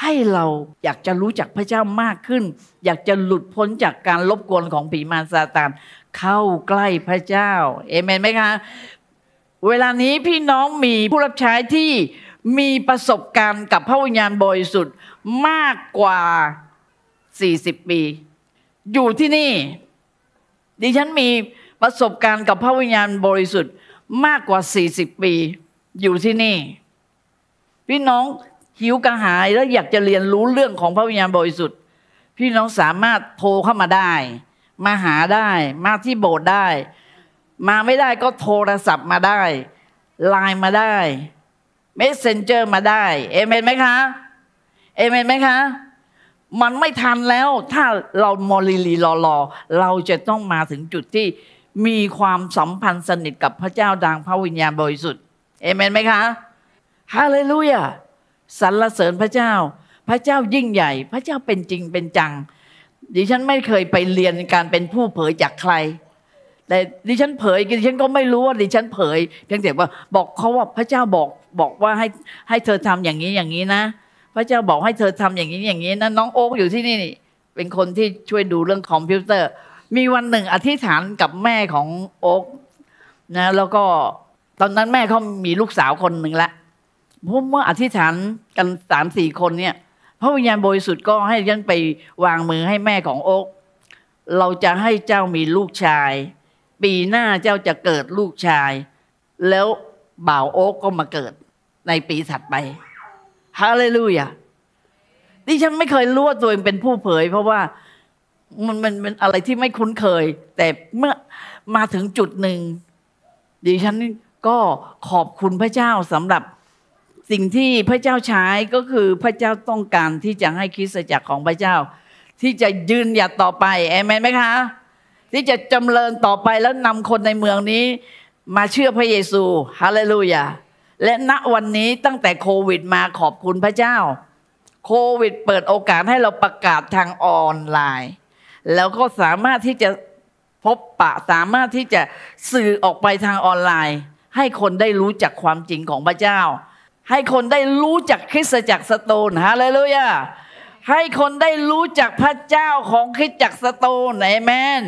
ให้เราอยากจะรู้จักพระเจ้ามากขึ้น อยากจะหลุดพ้นจากการลบกวนของผีมารซาตานเข้าใกล้พระเจ้าเอเมนไหมคะเวลานี้พี่น้องมีผู้รับใช้ที่มีประสบการณ์กับพระวิญญาณบริสุทธิ์มากกว่า 40 ปี อยู่ที่นี่ ดิฉันมีประสบการณ์กับพระวิญญาณบริสุทธิ์มากกว่า40 ปี อยู่ที่นี่ พี่น้องิวกระหายแล้วอยากจะเรียนรู้เรื่องของพระวิญญาณบริสุทธิ์ พี่น้องสามารถโทรเข้ามาได้ มาหาได้มาที่โบสถ์ได้ มาไม่ได้ก็โทรศัพท์มาได้ไลน์มาได้เมสเซนเจอร์มาได้เอเมนไหมคะเอเมนไหมคะมันไม่ทันแล้วถ้าเรามอลีลีรอรอ เราจะต้องมาถึงจุดที่มีความสัมพันธ์สนิทกับพระเจ้าดังพระวิญญาณบริสุทธิ์เอเมนไหมคะฮาเลลูยาสรรเสริญพระเจ้า พระเจ้ายิ่งใหญ่ พระเจ้าเป็นจริงเป็นจัง ดิฉันไม่เคยไปเรียนการเป็นผู้เผยจากใคร แต่ดิฉันเผย ดิฉันก็ไม่รู้ว่าดิฉันเผยเพียงแต่ว่าบอกเขาว่าพระเจ้าบอกบอกว่าให้ให้เธอทำอย่างนี้อย่างนี้นะ พระเจ้าบอกให้เธอทำอย่างนี้อย่างนี้นะน้องโอ๊กอยู่ที่นี่ เป็นคนที่ช่วยดูเรื่องคอมพิวเตอร์ มีวันหนึ่งอธิษฐานกับแม่ของโอ๊กนะแล้วก็ตอนนั้นแม่เขามีลูกสาวคนหนึ่งละผมเมื่ออธิษฐานกันสามสี่คนเนี่ยพระวิญญาณบริสุทธิ์ก็ให้ยันไปวางมือให้แม่ของโอ๊กเราจะให้เจ้ามีลูกชาย ปีหน้าเจ้าจะเกิดลูกชาย แล้วบ่าวโอ๊กก็มาเกิด ในปีถัดไปฮาเลลูยาดิฉันไม่เคยรู้ว่าตัวเองเป็นผู้เผย เพราะว่ามันมันเป็นอะไรที่ไม่คุ้นเคย แต่เมื่อมาถึงจุดหนึ่งดิฉันก็ขอบคุณพระเจ้าสำหรับสิ่งที่พระเจ้าใช้ก็คือพระเจ้าต้องการที่จะให้คริสตจักรของพระเจ้า ที่จะยืนหยัดต่อไปเอเมนไหมคะ ที่จะจำเริญต่อไปแล้วนำคนในเมืองนี้มาเชื่อพระเยซูฮาเลลูยาและณวันนี้ตั้งแต่โควิด มาขอบคุณพระเจ้า โควิด เปิดโอกาสให้เราประกาศทางออนไลน์ แล้วก็สามารถที่จะพบปะสามารถที่จะสื่อออกไปทางออนไลน์ ให้คนได้รู้จักความจริงของพระเจ้าให้คนได้รู้จักคริสตจักรสโตนฮาเลลูยาให้คนได้รู้จักพระเจ้าของคริสตจักรสโตนเอเมน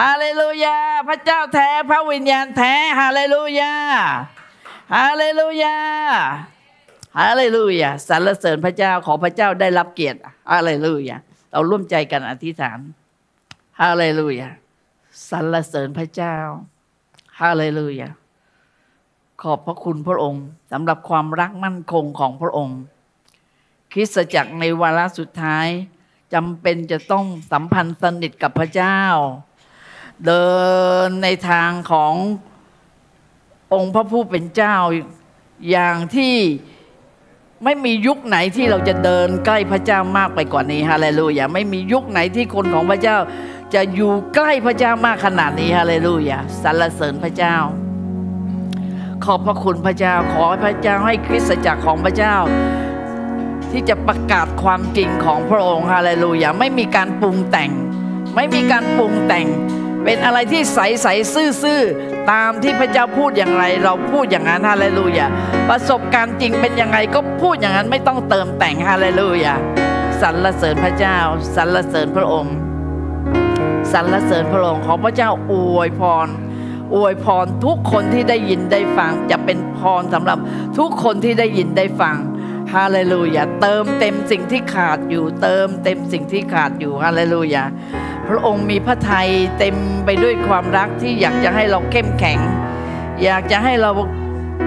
ฮาเลลูยาพระเจ้าแท้พระวิญญาณแท้ฮาเลลูยาฮาเลลูยาฮาเลลูยาสรรเสริญพระเจ้าขอพระเจ้าได้รับเกียรติฮาเลลูยาเราร่วมใจกันอธิษฐานฮาเลลูยาสรรเสริญพระเจ้าฮาเลลูยาขอบพระคุณพระองค์สำหรับความรักมั่นคงของพระองค์ คริสตจักรในวาระสุดท้ายจำเป็นจะต้องสัมพันธ์สนิทกับพระเจ้า เดินในทางขององค์พระผู้เป็นเจ้า อย่างที่ไม่มียุคไหนที่เราจะเดินใกล้พระเจ้ามากไปกว่านี้ ฮาเลลูยาไม่มียุคไหนที่คนของพระเจ้า จะอยู่ใกล้พระเจ้ามากขนาดนี้ฮาเลลูยาสรรเสริญพระเจ้าขอบพระคุณพระเจ้าขอพระเจ้าให้คริสตจักรของพระเจ้า ที่จะประกาศความจริงของพระองค์ฮาเลลูยาไม่มีการปรุงแต่ง ไม่มีการปรุงแต่ง เป็นอะไรที่ใสใสซื่ออตามที่พระเจ้าพูดอย่างไร เราพูดอย่างนั้นฮาเลลูยาประสบการณ์จริงเป็นยังไงก็พูดอย่างนั้นไม่ต้องเติมแต่งฮาเลลูยาสรรเสริญพระเจ้าสรรเสริญพระองค์สรรเสริญพระองค์ขอพระเจ้าอวยพรอวยพรทุกคนที่ได้ยินได้ฟัง จะเป็นพรสำหรับทุกคนที่ได้ยินได้ฟัง ฮาเลลูยาเติมเต็มสิ่งที่ขาดอยู่เติมเต็มสิ่งที่ขาดอยู่ฮาเลลูยาพระองค์มีพระทัยเต็มไปด้วยความรักที่อยากจะให้เราเข้มแข็ง อยากจะให้เรา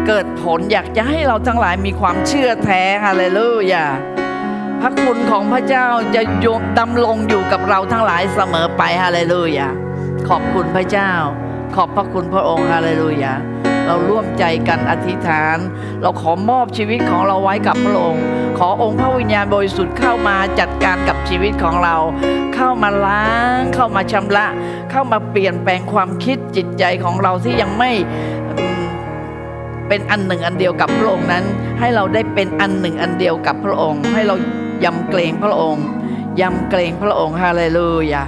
เกิดผลอยากจะให้เราทั้งหลายมีความเชื่อแท้ฮาเลลูยาพระคุณของพระเจ้าจะยดำรงอยู่กับเราทั้งหลายเสมอไปฮาเลลูยาขอบคุณพระเจ้าขอบพระคุณพระองค์ฮาเลลูยา เราร่วมใจกันอธิษฐาน เราขอมอบชีวิตของเราไว้กับพระองค์ ขอองค์พระวิญญาณบริสุทธิ์เข้ามาจัดการกับชีวิตของเรา เข้ามาล้าง เข้ามาชำระ เข้ามาเปลี่ยนแปลงความคิดจิตใจของเราที่ยังไม่เป็นอันหนึ่งอันเดียวกับพระองค์นั้น ให้เราได้เป็นอันหนึ่งอันเดียวกับพระองค์ ให้เรายำเกรงพระองค์ ยำเกรงพระองค์ฮาเลลูยา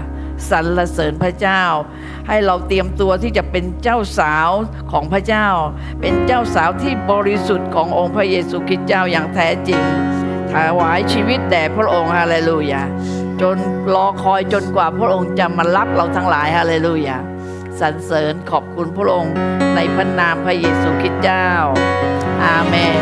สรรเสริญพระเจ้า ให้เราเตรียมตัวที่จะเป็นเจ้าสาวของพระเจ้า เป็นเจ้าสาวที่บริสุทธิ์ขององค์พระเยซูคริสต์เจ้าอย่างแท้จริง ถวายชีวิตแด่พระองค์ฮาเลลูยาจนรอคอยจนกว่าพระองค์จะมารับเราทั้งหลายฮาเลลูยาสรรเสริญขอบคุณพระองค์ในพระนามพระเยซูคริสต์เจ้า อาเมน